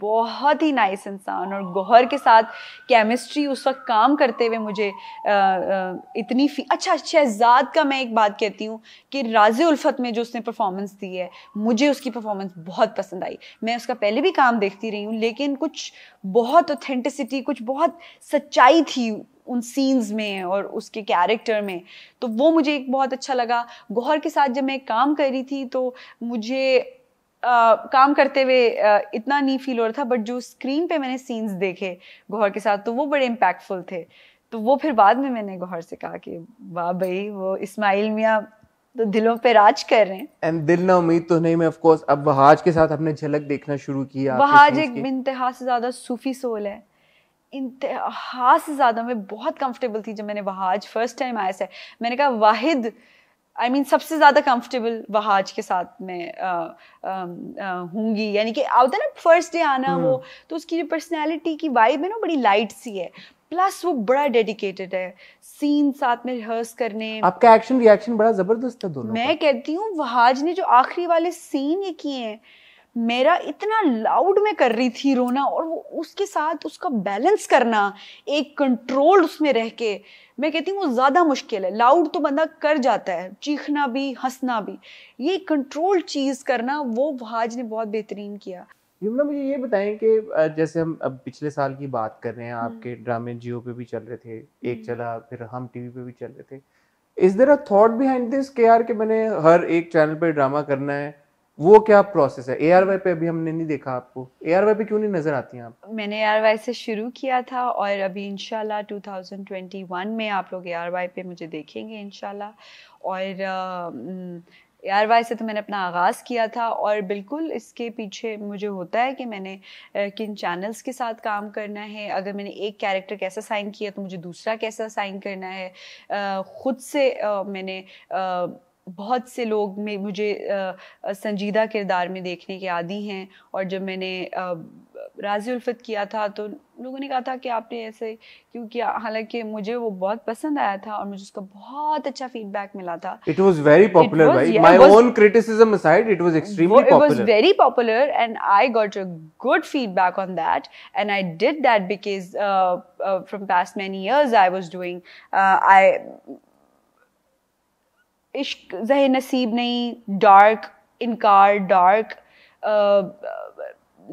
बहुत ही नाइस इंसान और गौहर के साथ केमिस्ट्री उस वक्त काम करते हुए मुझे आ, आ, इतनी फी अच्छा शहजाद का मैं एक बात कहती हूँ कि राज उल्फत में जो उसने परफॉर्मेंस दी है मुझे उसकी परफॉर्मेंस बहुत पसंद आई मैं उसका पहले भी काम देखती रही हूँ लेकिन कुछ बहुत ऑथेंटिसिटी कुछ बहुत सच्चाई थी उन सीन्स में और उसके कैरेक्टर में तो वो मुझे एक बहुत अच्छा लगा गौहर के साथ जब मैं काम कर रही थी तो मुझे काम करते हुए इतना नहीं फील हो रहा था बट जो स्क्रीन पे मैंने सीन्स देखे गौहर के साथ तो वो बड़े इम्पैक्टफुल थे तो वो फिर बाद में मैंने गौहर से कहा कि वाह भाई वो इस्माइल मियाँ तो दिलों पे राज कर रहे हैं एंड दिल ना उम्मीद तो नहीं मैं ऑफ कोर्स अब वहाज के साथ अपने झलक देखना शुरू किया वहाज एक इंतहा से ज़्यादा सूफी सोल है इंतहा से ज़्यादा मैं बहुत कंफर्टेबल थी जब मैंने वहाज फर्स्ट टाइम आया था मैंने कहा Wahid I I mean mean, सबसे ज़्यादा कंफर्टेबल वहाज के साथ मैं होंगी यानी कि होता है ना फर्स्ट डे आना वो हम्म। तो उसकी जो पर्सनैलिटी की वाइब है ना बड़ी लाइट सी है प्लस वो बड़ा डेडिकेटेड है सीन साथ में रिहर्स करने आपका एक्शन रिएक्शन बड़ा जबरदस्त है दोनों मैं कहती हूँ वहाज ने जो आखिरी वाले सीन ये किए हैं मेरा इतना लाउड में कर रही थी रोना और वो उसके साथ उसका बैलेंस करना एक कंट्रोल उसमें रह के मैं कहती हूँ वो ज़्यादा मुश्किल है लाउड तो बंदा कर जाता है चीखना भी हंसना भी ये कंट्रोल चीज़ करना वो भाज ने बहुत बेहतरीन किया यमुना मुझे ये बताएं कि जैसे हम अब पिछले साल की बात कर रहे हैं हम्म। आपके ड्रामे जियो पे भी चल रहे थे एक हम्म। चला फिर हम टीवी पे भी चल रहे थे इस देर थॉट बिहाइंड दिस के यार कि मैंने हर एक चैनल पे ड्रामा करना है वो क्या प्रोसेस है ए पे अभी हमने नहीं देखा आपको ए पे क्यों नहीं नजर आती हैं आप मैंने एआरवाई से शुरू किया था और अभी इंशाल्लाह 2021 में आप लोग ए पे मुझे देखेंगे इंशाल्लाह और ए से तो मैंने अपना आगाज़ किया था और बिल्कुल इसके पीछे मुझे होता है कि मैंने किन चैनल्स के साथ काम करना है अगर मैंने एक कैरेक्टर कैसा साइन किया तो मुझे दूसरा कैसा साइन करना है ख़ुद से मैंने बहुत से लोग में मुझे संजीदा किरदार में देखने के आदि हैं और जब मैंने राजफत किया था तो लोगों ने कहा था कि आपने ऐसे क्यों किया हालांकि मुझे वो बहुत पसंद आया था और मुझे उसका बहुत अच्छा फीडबैक मिला था it was very popular my own criticism it was extremely it was very popular and I got a good feedback on that and I did that because from past many years I was doing I Ishq Zah नसीब नहीं dark इनकार dark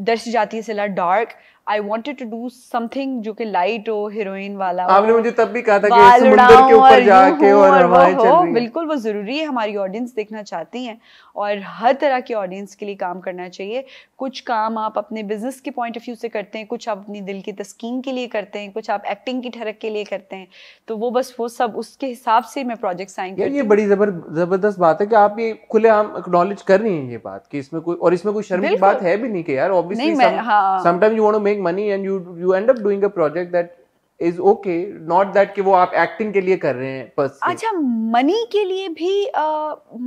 दर्श जाती है सिला dark I wanted to do something जो कि light हो हीरोइन वाला आपने मुझे तब भी कहा था कि समुंदर के ऊपर जाके और, और हवाएं चल रही बिल्कुल वो जरूरी है हमारी ऑडियंस देखना चाहती हैं और हर तरह की ऑडियंस के लिए काम करना चाहिए कुछ काम आप अपने बिजनेस के पॉइंट ऑफ व्यू से करते हैं कुछ आप अपनी दिल की तस्कीन के लिए करते हैं कुछ आप एक्टिंग की ठरक के लिए करते हैं तो वो बस वो सब उसके हिसाब से मैं प्रोजेक्ट साइन ये बड़ी जबरदस्त बात है कि आप ये खुले आम एक्नोलेज कर रही हैं ये बात कि इसमें कोई और इसमें कोई शर्म की बात है भी नहीं कि यार obviously sometime you want to make money and you you end up doing a project that is okay not that कि वो आप एक्टिंग के लिए कर रहे हैं बस अच्छा मनी के लिए भी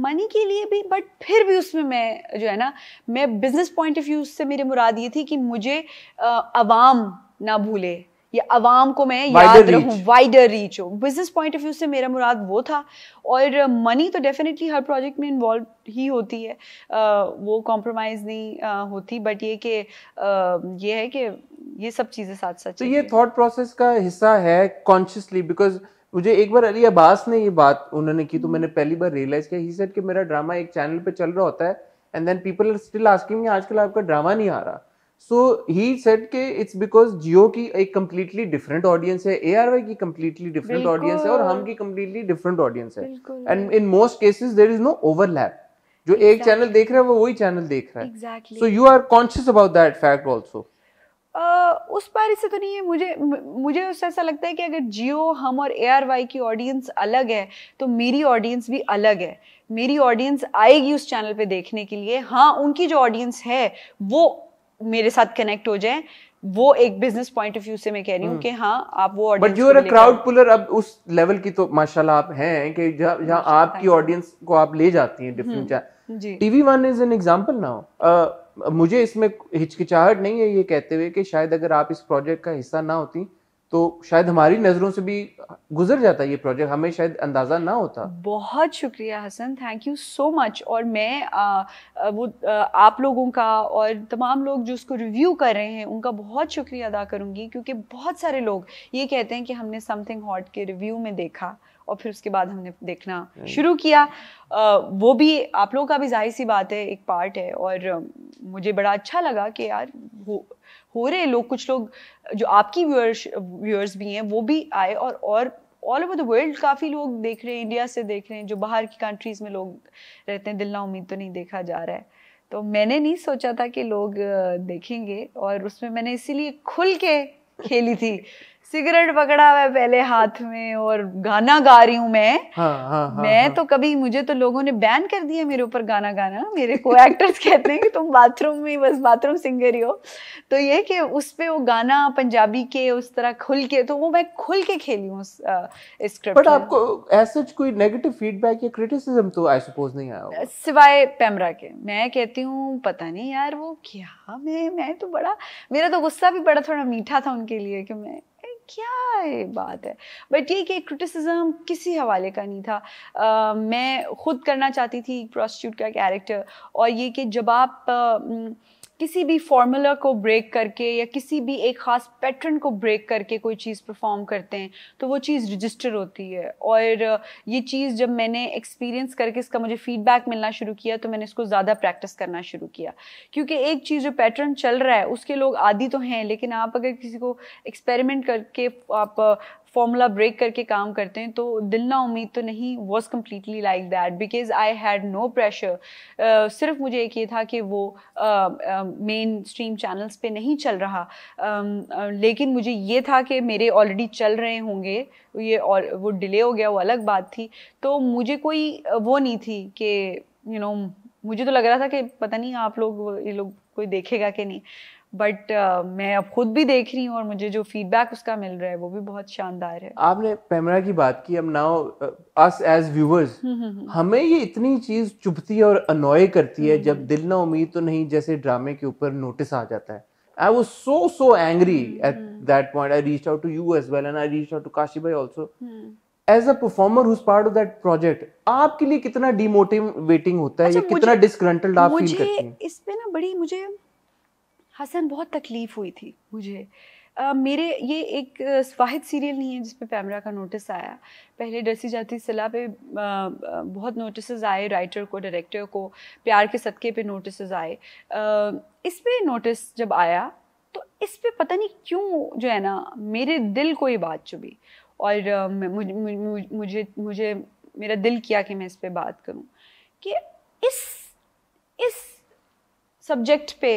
मनी uh, के लिए भी बट फिर भी उसमें मैं जो है ना मैं बिजनेस पॉइंट ऑफ व्यू से मेरी मुराद ये थी कि मुझे uh, आवाम ना भूले ये आवाम को मैं याद रखूँ वाइडर रीच हो बिजनेस पॉइंट ऑफ व्यू से मेरा मुराद वो था और मनी तो डेफिनेटली हर प्रोजेक्ट में इन्वॉल्व ही होती है आ, वो कॉम्प्रोमाइज़ नहीं आ, होती बट ये कि ये है कि ये सब चीज़ें साथ साथ तो ये थॉट प्रोसेस का हिस्सा है कॉन्शियसली बिकॉज मुझे एक बार अली अब्बास ने ये बात उन्होंने की तो हम्म। मैंने पहली बार रियलाइज किया ही सेड कि मेरा ड्रामा एक चैनल पे चल रहा होता है and then people are still asking आजकल आपका ड्रामा नहीं आ रहा सो ही सेट के इट्स बिकॉज जियो की एक कम्प्लीटली डिफरेंट ऑडियंस है ए आर वाई की कम्प्लीटली डिफरेंट ऑडियंस है और हम की कम्प्लीटली डिफरेंट ऑडियंस है and in most cases there is no overlap जो exactly. एक चैनल देख रहा है वो वही चैनल देख रहा है so you are conscious about that fact also उस बार इससे तो नहीं है मुझे मुझे उससे ऐसा लगता है कि अगर जियो हम और ए आर वाई की ऑडियंस अलग है तो मेरी ऑडियंस भी अलग है मेरी ऑडियंस आएगी उस चैनल पे देखने के लिए हाँ उनकी जो ऑडियंस है वो मेरे साथ कनेक्ट हो जाए वो एक बिजनेस पॉइंट ऑफ व्यू से मैं कह रही हूँ हम्म। कि हाँ आप वो but you are a crowd puller अब उस लेवल की तो माशाल्लाह आप हैं कि जहाँ आपकी ऑडियंस को आप ले जाती हैं different TV One is an example now मुझे इसमें हिचकिचाहट नहीं है ये कहते हुए कि शायद अगर आप इस प्रोजेक्ट का हिस्सा ना होती तो शायद हमारी नज़रों से भी गुजर जाता ये प्रोजेक्ट हमें शायद अंदाज़ा ना होता बहुत शुक्रिया Hasan thank you so much और मैं आ, वो आ, आप लोगों का और तमाम लोग जो उसको रिव्यू कर रहे हैं उनका बहुत शुक्रिया अदा करूंगी क्योंकि बहुत सारे लोग ये कहते हैं कि हमने समथिंग हॉट के रिव्यू में देखा और फिर उसके बाद हमने देखना शुरू किया आ, वो भी आप लोगों का भी जाहिर सी बात है एक पार्ट है और मुझे बड़ा अच्छा लगा कि यार हो रहे लोग कुछ लोग जो आपकी व्यूअर्स व्यूअर्स भी हैं वो भी आए और और ऑल ओवर द वर्ल्ड काफ़ी लोग देख रहे हैं इंडिया से देख रहे हैं जो बाहर की कंट्रीज़ में लोग रहते हैं दिल ना उम्मीद तो नहीं देखा जा रहा है तो मैंने नहीं सोचा था कि लोग देखेंगे और उसमें मैंने इसीलिए खुल के खेली थी सिगरेट पकड़ा हुआ है पहले हाथ में और गाना गा रही हूँ मैं हाँ, हाँ, हाँ, मैं हाँ. तो कभी मुझे तो लोगों ने बैन कर दिया मेरे ऊपर गाना गाना मेरे को एक्टर्स कहते हैं कि तुम बाथरूम में बस बाथरूम सिंगर ही हो तो ये कि उस पर वो गाना पंजाबी के उस तरह खुल के तो वो मैं खुल के खेली हूँ स्क्रिप्ट आपको ऐसा कोई नेगेटिव फीडबैक या क्रिटिसिज्म तो आई सपोज नहीं आया सिवाय पैमरा के मैं कहती हूँ पता नहीं यार वो क्या मैं मैं तो बड़ा मेरा तो गुस्सा भी बड़ा थोड़ा मीठा था उनके लिए कि मैं क्या है बात है बट ये कि क्रिटिसिज्म किसी हवाले का नहीं था आ, मैं खुद करना चाहती थी प्रोस्टिट्यूट का कैरेक्टर और ये कि जब आप आ, किसी भी फॉर्मूला को ब्रेक करके या किसी भी एक ख़ास पैटर्न को ब्रेक करके कोई चीज़ परफॉर्म करते हैं तो वो चीज़ रजिस्टर होती है और ये चीज़ जब मैंने एक्सपीरियंस करके इसका मुझे फीडबैक मिलना शुरू किया तो मैंने इसको ज़्यादा प्रैक्टिस करना शुरू किया क्योंकि एक चीज़ जो पैटर्न चल रहा है उसके लोग आदि तो हैं लेकिन आप अगर किसी को एक्सपेरिमेंट करके आप फॉर्मूला ब्रेक करके काम करते हैं तो दिल ना उम्मीद तो नहीं was completely like that because I had no pressure सिर्फ मुझे एक ये था कि वो मेन स्ट्रीम चैनल्स पे नहीं चल रहा uh, लेकिन मुझे ये था कि मेरे ऑलरेडी चल रहे होंगे ये और वो डिले हो गया वो अलग बात थी तो मुझे कोई वो नहीं थी कि यू you नो know, मुझे तो लग रहा था कि पता नहीं आप लोग ये लोग कोई देखेगा कि नहीं बट uh, मैं अब खुद भी देख रही हूँ और मुझे जो फीडबैक उसका मिल रहा है वो भी बहुत शानदार है आपने पैमरा की बात की अब नाउ अस एज व्यूअर्स हमें ये इतनी चीज चुभती और अनॉय करती है हम्म, हम्म। जब दिल ना उम्मीद तो नहीं जैसे ड्रामे के ऊपर नोटिस आ जाता है I was so so angry at that point I reach out to you as well and I reach out to Kashi भाई also as a performer whose part of that project आपके लिए कितना डिमोटिवेटिंग होता है अच्छा, या कितना डिस्ग्रंटल्ड आप फील करती हैं इसमें ना बड़ी मुझे हसन बहुत तकलीफ़ हुई थी मुझे Uh, मेरे ये एक वाहिद सीरियल नहीं है जिसपे पैमरा का नोटिस आया पहले डरसी जाती सलाह पे बहुत नोटिस आए राइटर को डायरेक्टर को प्यार के सदके पे नोटिस आए इस पर नोटिस जब आया तो इस पर पता नहीं क्यों जो है ना मेरे दिल को ये बात चुभी और मुझे, मुझे मुझे मुझे मेरा दिल किया कि मैं इस पर बात करूँ कि इस इस सब्जेक्ट पे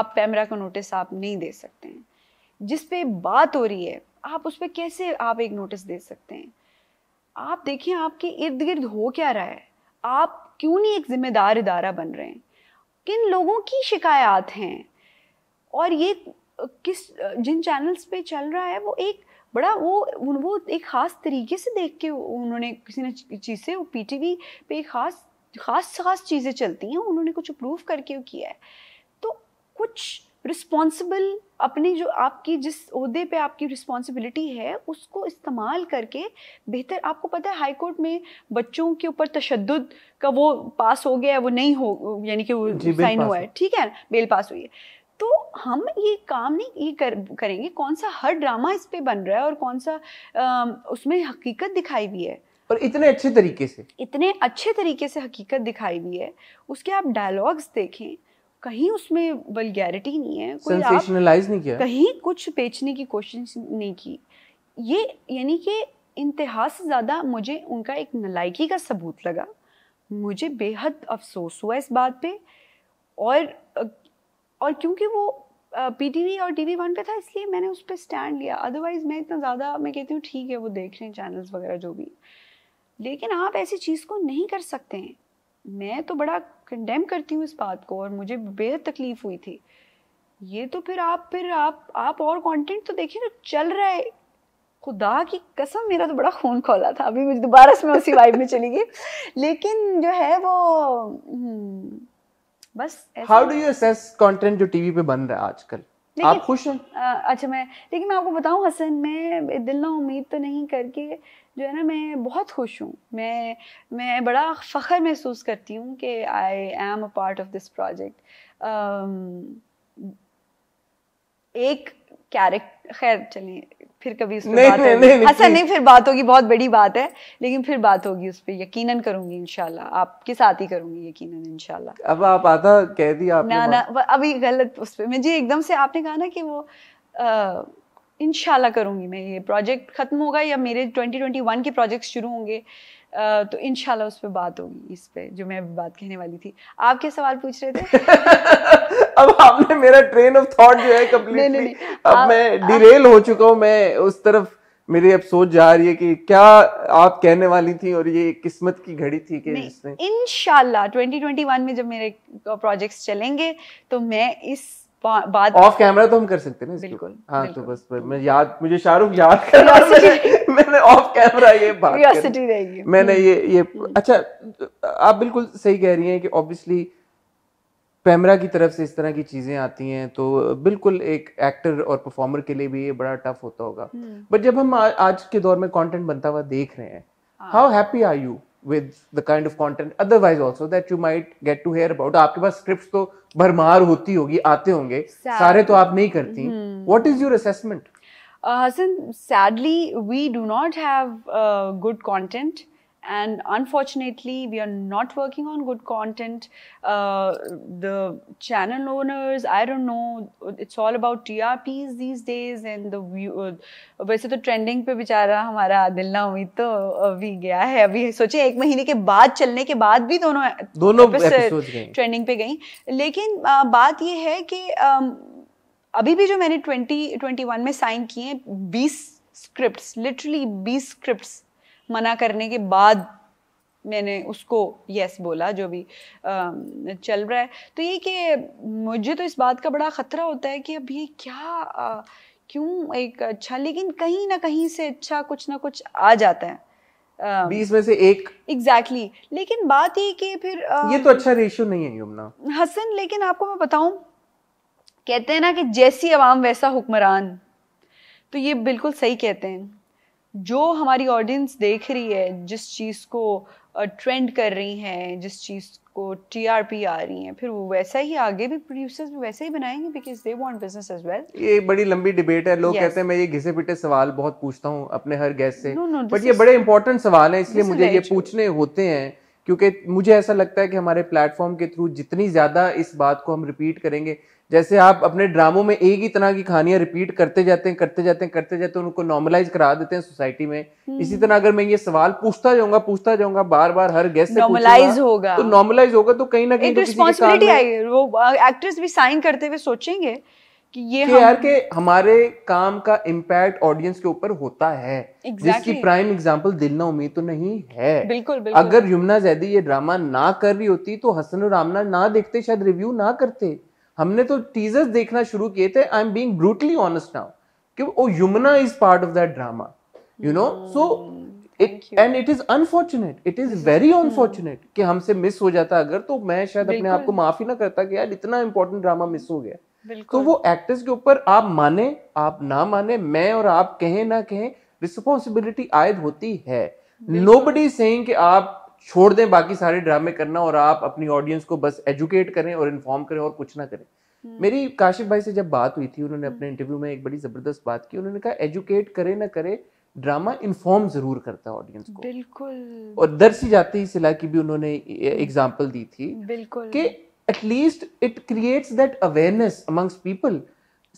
आप पैमरा का नोटिस आप नहीं दे सकते हैं जिस पे बात हो रही है आप उस पर कैसे आप एक नोटिस दे सकते हैं आप देखें आपके इर्द गिर्द हो क्या रहा है आप क्यों नहीं एक जिम्मेदार इदारा बन रहे हैं किन लोगों की शिकायत हैं और ये किस जिन चैनल्स पे चल रहा है वो एक बड़ा वो वो एक ख़ास तरीके से देख के उन्होंने किसी ने चीज़ से वो पीटीवी पे एक ख़ास खास खास चीज़ें चलती हैं उन्होंने कुछ अप्रूव करके किया है तो कुछ रिस्पॉन्सिबल अपनी जो आपकी जिस अहदे पे आपकी रिस्पॉन्सिबिलिटी है उसको इस्तेमाल करके बेहतर आपको पता है हाई कोर्ट में बच्चों के ऊपर तशद का वो पास हो गया है वो नहीं हो यानी कि वो साइन हुआ है ठीक है बेल पास हुई है तो हम ये काम नहीं ये कर, करेंगे कौन सा हर ड्रामा इस पर बन रहा है और कौन सा आ, उसमें हकीकत दिखाई हुई है पर इतने अच्छे तरीके से इतने अच्छे तरीके से हकीकत दिखाई दी है उसके आप डायलॉग्स देखें कहीं उसमें वलगैरिटी नहीं है कोई आप नहीं किया कहीं कुछ बेचने की कोशिश नहीं की ये यानी कि इंतहा से ज़्यादा मुझे उनका एक नलायकी का सबूत लगा मुझे बेहद अफसोस हुआ इस बात पे और और क्योंकि वो पी टी वी और टी वी वन पे था इसलिए मैंने उस पर स्टैंड लिया अदरवाइज़ मैं इतना ज़्यादा मैं कहती हूँ ठीक है वो देख रहे हैं चैनल्स वगैरह जो भी लेकिन आप ऐसी चीज़ को नहीं कर सकते हैं मैं तो बड़ा कंडेम करती हूँ इस बात को और मुझे बेहद तकलीफ हुई थी ये तो फिर आप फिर आप आप और कंटेंट तो देखिए ना चल रहा है खुदा की कसम मेरा तो बड़ा खून खोला था अभी मुझे दोबारा से उसी वाइब में चली गई लेकिन जो है वो हम्म, बस how do you assess content जो टीवी पे बन रहा है आजकल आप खुश हैं अच्छा मैं लेकिन मैं आपको बताऊं हसन मैं दिल ना उम्मीद तो नहीं करके जो है ना मैं बहुत खुश हूँ मैं मैं बड़ा फ़ख्र महसूस करती हूँ कि I am a part of this project एक कैरेक्टर खैर चलिए फिर कभी उसमें पर बात नहीं, नहीं, नहीं अच्छा, नहीं फिर बात होगी बहुत बड़ी बात है लेकिन फिर बात होगी उस पर यकीन करूंगी इनशाला आपके साथ ही करूंगी यकीन इनशाला अब आप आता कह दिया आपने ना ना अभी गलत उस पर मुझे एकदम से आपने कहा ना कि वो इनशाला करूँगी मैं ये प्रोजेक्ट ख़त्म होगा या मेरे 2021 के प्रोजेक्ट्स शुरू होंगे तो इनशाला उस पर बात होगी इस पर जो मैं अभी बात कहने वाली थी आप क्या सवाल पूछ रहे थे अब आपने मेरा ट्रेन ऑफ थॉट जो है कम्प्लीटली नहीं, नहीं, नहीं, अब आ, मैं डिरेल हो चुका हूँ मैं उस तरफ मेरी अब सोच जा रही है कि क्या आप कहने वाली थी और ये किस्मत की घड़ी थी कि जिसमें इनशाला 2021 में जब मेरे प्रोजेक्ट्स चलेंगे तो मैं इस बात ऑफ कैमरा तो हम कर सकते हैं बिल्कुल हाँ तो बस मैं याद मुझे शाहरुख याद कर मैंने, ऑफ कैमरा ये बात मैंने ये ये हम्म। अच्छा आप बिल्कुल सही कह रही हैं कि ऑब्वियसली पैमरा की तरफ से इस तरह की चीज़ें आती हैं तो बिल्कुल एक एक्टर और परफॉर्मर के लिए भी ये बड़ा टफ होता होगा बट हम्म। जब हम आ, आज के दौर में कंटेंट बनता हुआ देख रहे हैं how happy are you with the kind of content otherwise also that you might get to hear about आपके पास scripts तो भरमार होती होगी आते होंगे सारे तो आप नहीं करती what is your assessment uh, Hassan sadly we do not have uh, good content uh, and unfortunately we are not working on good content uh, the channel owners i don't know it's all about trps these days and the वैसे तो trending पे बेचारा हमारा आदिल ना उम्मीद तो अभी गया है अभी सोचे एक महीने के बाद चलने के बाद भी दोनों दोनों ट्रेंडिंग पे गई लेकिन आ, बात ये है कि आ, अभी भी जो मैंने 2021 में साइन किए 20 स्क्रिप्ट्स लिटरली 20 स्क्रिप्ट्स मना करने के बाद मैंने उसको यस बोला जो भी चल रहा है तो ये कि मुझे तो इस बात का बड़ा ख़तरा होता है कि अब ये क्या क्यों एक अच्छा लेकिन कहीं ना कहीं से अच्छा कुछ ना कुछ आ जाता है बीस में से एक एग्जैक्टली exactly. लेकिन बात ये कि फिर ये तो अच्छा रेशियो नहीं है यमुना हसन लेकिन आपको मैं बताऊं कहते हैं ना कि जैसी आवाम वैसा हुक्मरान तो ये बिल्कुल सही कहते हैं जो हमारी ऑडियंस देख रही है जिस चीज़ को ट्रेंड कर रही हैं जिस चीज़ को टीआरपी आ रही हैं फिर वो वैसा ही आगे भी प्रोड्यूसर्स भी वैसे ही बनाएंगे because they want business as well ये बड़ी लंबी डिबेट है लोग yes. कहते हैं मैं ये घिसे पिटे सवाल बहुत पूछता हूँ अपने हर गेस्ट से बट no, no, ये बड़े इंपॉर्टेंट सवाल हैं इसलिए मुझे ये पूछने होते हैं क्योंकि मुझे ऐसा लगता है कि हमारे प्लेटफॉर्म के थ्रू जितनी ज़्यादा इस बात को हम रिपीट करेंगे जैसे आप अपने ड्रामों में एक ही तरह की कहानियां रिपीट करते जाते हैं करते जाते हैं करते जाते हैं उनको नॉर्मलाइज करा देते हैं सोसाइटी में हम्म। इसी तरह अगर मैं ये सवाल पूछता जाऊंगा पूछता जाऊंगा बार बार हर गेस्ट से नॉर्मलाइज होगा तो नॉर्मलाइज होगा तो कहीं ना कहीं रिस्पॉन्सिबिलिटी तो आएगी वो एक्ट्रेस भी साइन करते हुए सोचेंगे कि ये कि हम... यार के हमारे काम का इम्पैक्ट ऑडियंस के ऊपर होता है exactly. जिसकी प्राइम एग्जांपल दिलना उम्मीद तो नहीं है बिल्कुल, बिल्कुल अगर यमुना जैदी ये ड्रामा ना कर रही होती तो हसन और रामना ना देखते शायद रिव्यू ना करते हमने तो टीजर्स देखना शुरू किए थे I am being brutally honest now कि oh Yumna is part of that drama you know so and it is unfortunate it is very unfortunate कि हमसे मिस हो जाता अगर तो मैं शायद अपने आप को माफ ही ना करता कि यार इतना इंपॉर्टेंट ड्रामा मिस हो गया तो वो एक्टर्स के ऊपर आप माने आप ना माने मैं और आप कहें ना कहें रिस्पॉन्सिबिलिटी आयद होती है नो बडी सेइंग कि आप छोड़ दें बाकी सारे ड्रामे करना और आप अपनी ऑडियंस को बस एजुकेट करें और इन्फॉर्म करें और कुछ ना करें हम्म। मेरी काशिफ भाई से जब बात हुई थी उन्होंने हम्म। अपने इंटरव्यू में एक बड़ी जबरदस्त बात की उन्होंने कहा एजुकेट करे ना करे ड्रामा इन्फॉर्म जरूर करता है ऑडियंस को बिल्कुल और दर्शी जाते ही सिला की भी उन्होंने एग्जाम्पल दी थी बिल्कुल कि at least it creates that awareness amongst people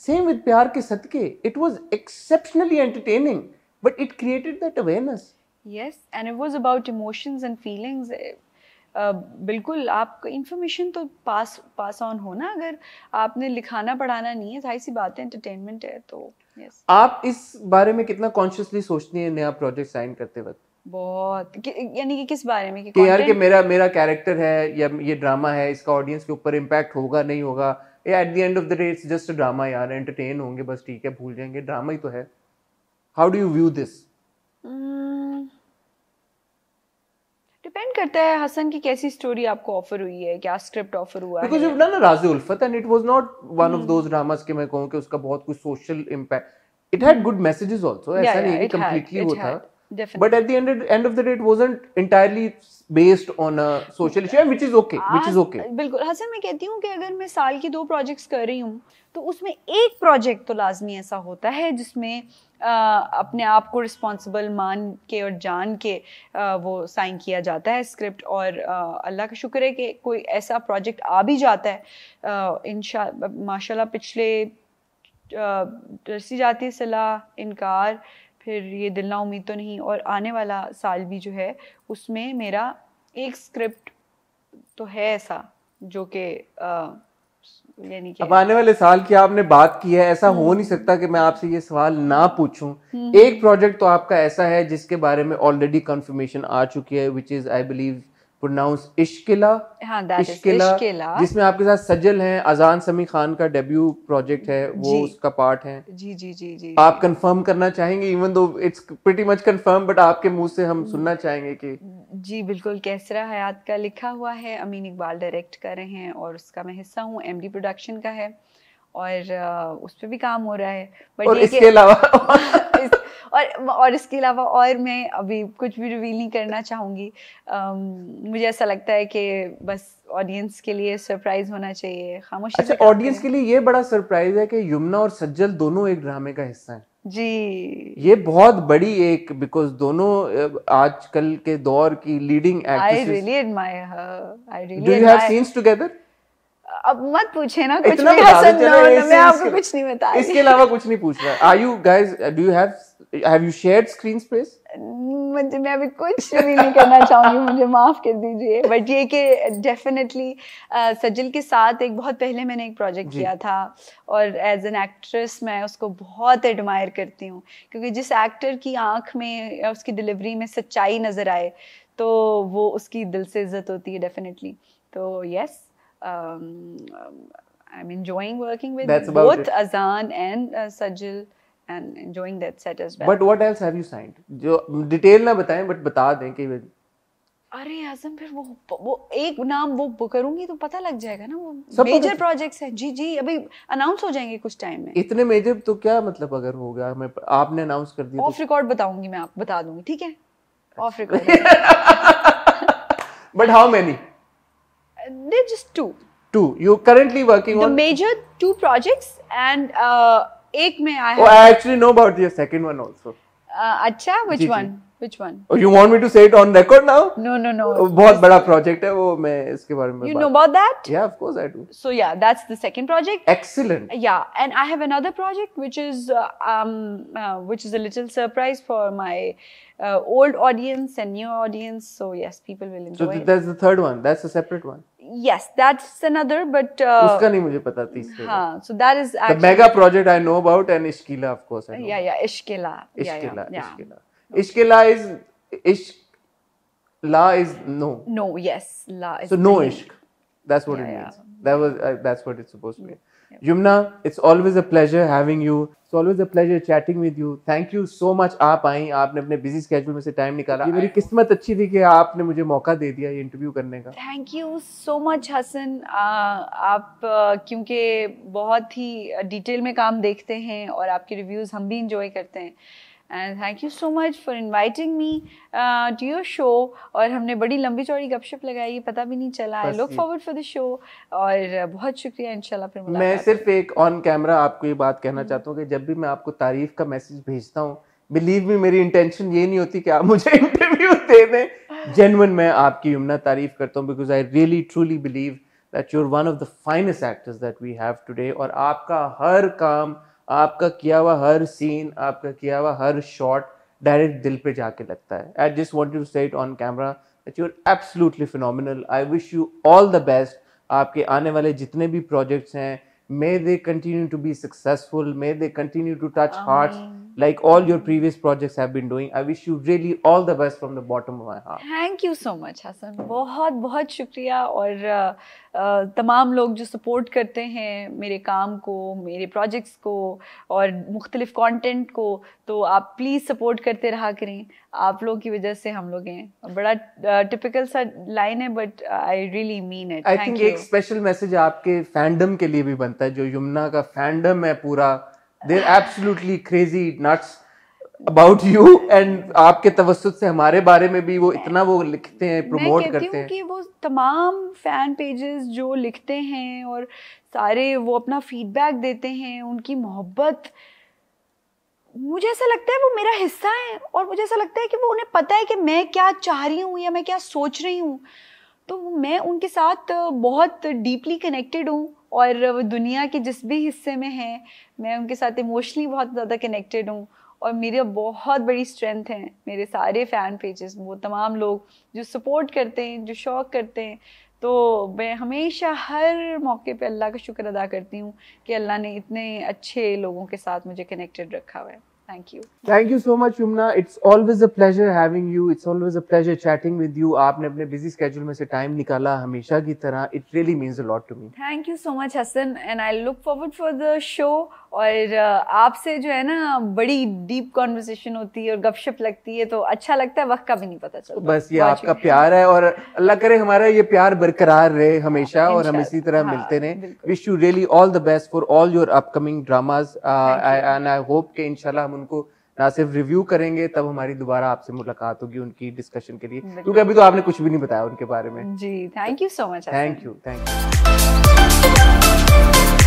same with Pyar के Sadqay it was exceptionally entertaining but it created that awareness yes and it was about emotions and feelings बिल्कुल आप इंफॉर्मेशन तो पास पास ऑन हो ना अगर आपने लिखाना पढ़ाना नहीं है जाहिर सी बात है एंटरटेनमेंट है तो यस आप इस बारे में कितना कॉन्शियसली सोचती हैं नया प्रोजेक्ट साइन करते वक्त बहुत यानी कि किस बारे में कि यार कि मेरा मेरा कैरेक्टर है या ये ड्रामा है इसका ऑडियंस के ऊपर इम्पैक्ट होगा नहीं होगा या at the end of the day it's just drama यार एंटरटेन होंगे बस ठीक है भूल जाएंगे ड्रामा ही तो है how do you view this depend hmm. करता है हसन की कैसी स्टोरी आपको ऑफर हुई है क्या स्क्रिप्ट ऑफर हुआ Because है because done Raaz-e Ulfat and it was not one of those dramas के मैं कहूं कि उसका बहुत कुछ social impact it had good messages also ऐसा नहीं कंप्लीटली वो था Definitely. But at the end, of, end of the day, it wasn't entirely based on a social issue, which is okay, which is okay. बिल्कुल हसन मैं कहती हूँ कि अगर मैं साल के दो projects कर रही हूँ तो उसमें एक project तो लाजमी ऐसा होता है जिसमें अपने आप को रिस्पॉन्सिबल मान के और जान के वो साइन किया जाता है स्क्रिप्ट और अल्लाह का शुक्र है कि कोई ऐसा प्रोजेक्ट आ भी जाता है इन माशाल्लाह पिछले तरसी जाती सलाह इनकार फिर ये दिल ना उम्मीद तो नहीं और आने वाला साल भी जो है उसमें मेरा एक स्क्रिप्ट तो है ऐसा जो कि कि अब आने वाले साल की आपने बात की है ऐसा हो हम्म। नहीं सकता कि मैं आपसे ये सवाल ना पूछूं हम्म। एक प्रोजेक्ट तो आपका ऐसा है जिसके बारे में ऑलरेडी कंफर्मेशन आ चुकी है which is I believe pronounce Ishqila हाँ, इश्किला, जिसमें आपके साथ सजल हैं अजान समी खान का डेब्यू प्रोजेक्ट है वो उसका पार्ट है जी जी जी जी आप कंफर्म करना चाहेंगे even though it's pretty much confirm but आपके मुंह से हम सुनना चाहेंगे कि जी बिल्कुल कैसरा हयात का लिखा हुआ है अमीन इकबाल डायरेक्ट कर रहे हैं और उसका मैं हिस्सा हूँ एमडी प्रोडक्शन का है और उस पर भी काम हो रहा है बट इसके अलावा और और इसके अलावा और मैं अभी कुछ भी रिवील नहीं करना चाहूँगी मुझे ऐसा लगता है कि बस ऑडियंस के लिए सरप्राइज होना चाहिए खामोशी अच्छा ऑडियंस के लिए ये बड़ा सरप्राइज है कि यमुना और सज्जल दोनों एक ड्रामे का हिस्सा है जी ये बहुत बड़ी एक बिकॉज दोनों आजकल के दौर की लीडिंग अब मत पूछे ना कुछ भी हसन मैं आपको कुछ नहीं बता इसके अलावा कुछ नहीं पूछ रहा are you guys do you have have you shared screen space मुझे मैं अभी कुछ भी नहीं करना चाहूँगी मुझे माफ़ कर दीजिए बट ये कि डेफिनेटली सजल के साथ एक बहुत पहले मैंने एक प्रोजेक्ट किया था और एज एन एक्ट्रेस मैं उसको बहुत एडमायर करती हूँ क्योंकि जिस एक्टर की आंख में उसकी डिलीवरी में सच्चाई नज़र आए तो वो उसकी दिल से इज्जत होती है डेफिनेटली तो yes I am enjoying working with both Azaan and Sajal and enjoying that set as well. But what else have you signed? जो डिटेल ना बताएं बट बता दें कि अरे आजम फिर वो वो एक नाम वो, करूंगी तो पता लग जाएगा ना वो मेजर प्रोजेक्ट्स हैं जी जी अभी अनाउंस हो जाएंगे कुछ टाइम में इतने मेजर तो क्या मतलब अगर हो गया मैं आपने अनाउंस कर दिया ऑफ तो- रिकॉर्ड बताऊंगी मैं आप बता दूंगी ठीक है off record but how many they just two two you currently working on the major two projects and oh, I actually know about your second one also. Uh, अच्छा which one? Which one? Oh, you want me to say it on record now? No, no, no. Oh, बहुत बड़ा project है वो मैं इसके बारे में You know about that? Yeah, of course I do. So yeah, that's the second project. Excellent. Yeah, and I have another project which is uh, um, uh, which is a little surprise for my uh, old audience and new audience. So yes, people will enjoy. So that's the third one. That's a separate one yes that's another but uh, uska nahi mujhe pata हाँ, so that is actually, the mega project i know about and ishkila of course I know yeah yeah ishkila ishkila yeah, yeah, ishkila ishkila is ish la is no no yes la is so no ishk that's what yeah, it means that was uh, that's what it's supposed to be Yumna, it's always a pleasure having you. It's always a pleasure chatting with you. Thank you so much. आप आई आपने अपने busy schedule में से time निकाला ये मेरी किस्मत अच्छी थी कि आपने मुझे मौका दे दिया ये इंटरव्यू करने का thank you so much Hasan आप क्योंकि बहुत ही डिटेल में काम देखते हैं और आपके रिव्यूज़ हम भी इंजॉय करते हैं and thank you so much for inviting me to your show और हमने बड़ी लंबी चौड़ी गपशप लगाई पता भी नहीं चला I look forward for the show और बहुत शुक्रिया इंशाल्लाह फिर मैं सिर्फ एक ऑन कैमरा आपको ये बात कहना चाहता हूँ कि जब भी मैं आपको तारीफ का मैसेज भेजता हूँ बिलीव मी मेरी इंटेंशन ये नहीं होती कि आप मुझे इंटरव्यू दे दें जेनवन मैं आपकी यमुना तारीफ करता हूँ because I really truly believe that you are one of the finest actors that we have today और आपका हर काम आपका किया हुआ हर सीन आपका किया हुआ हर शॉट डायरेक्ट दिल पे जाके लगता है I just want you set on camera that you are absolutely phenomenal I wish you all the best आपके आने वाले जितने भी प्रोजेक्ट्स हैं may they continue to be successful may they continue to touch hearts like all your previous projects have been doing. I wish you really all the best from the bottom of my heart. Thank you so much, Hassan. बहुत बहुत शुक्रिया और तमाम लोग जो support करते हैं मेरे काम को मेरे प्रोजेक्ट्स को और मुख्तलिफ कंटेंट को तो आप प्लीज़ सपोर्ट करते रहा करें आप लोग की वजह से हम लोग हैं बड़ा टिपिकल सा लाइन है but I really mean it I think एक स्पेशल मैसेज आपके फैंडम के लिए भी बनता है जो यमुना का फैंडम है पूरा there absolutely crazy nuts about you and आपके तवसुत से हमारे बारे में भी वो इतना वो लिखते हैं प्रमोट करते हैं कि वो तमाम फैन पेजेस जो लिखते हैं और सारे वो अपना फीडबैक देते हैं उनकी मोहब्बत मुझे ऐसा लगता है वो मेरा हिस्सा है और मुझे ऐसा लगता है कि वो उन्हें पता है कि मैं क्या चाह रही हूँ या मैं क्या सोच रही हूँ तो मैं उनके साथ बहुत डीपली कनेक्टेड हूँ और वो दुनिया के जिस भी हिस्से में हैं मैं उनके साथ इमोशनली बहुत ज़्यादा कनेक्टेड हूँ और मेरी बहुत बड़ी स्ट्रेंथ है मेरे सारे फ़ैन पेजेस वो तमाम लोग जो सपोर्ट करते हैं जो शौक करते हैं तो मैं हमेशा हर मौके पे अल्लाह का शुक्र अदा करती हूँ कि अल्लाह ने इतने अच्छे लोगों के साथ मुझे कनेक्टेड रखा हुआ है Thank you. Thank you so much, Umna. It's always a pleasure having you. It's always a pleasure chatting with you. आपने अपने busy schedule में से time nikala हमेशा की तरह. It really means a lot to me. Thank you so much, Hassan, and I look forward for the show. और आपसे जो है ना बड़ी डीप कॉन्वर्सेशन होती है और गपशप लगती है तो अच्छा लगता है वक्त का भी नहीं पता चलता बस ये आपका प्यार है और अल्लाह करे हमारा ये प्यार बरकरार रहे हमेशा और हम इसी तरह हाँ, मिलते रहे wish you really all the best for all your upcoming dramas and I hope के इनशाला हम उनको ना सिर्फ रिव्यू करेंगे तब हमारी दोबारा आपसे मुलाकात होगी उनकी डिस्कशन के लिए क्योंकि अभी तो आपने कुछ भी नहीं बताया उनके बारे में जी thank you so much thank you thank you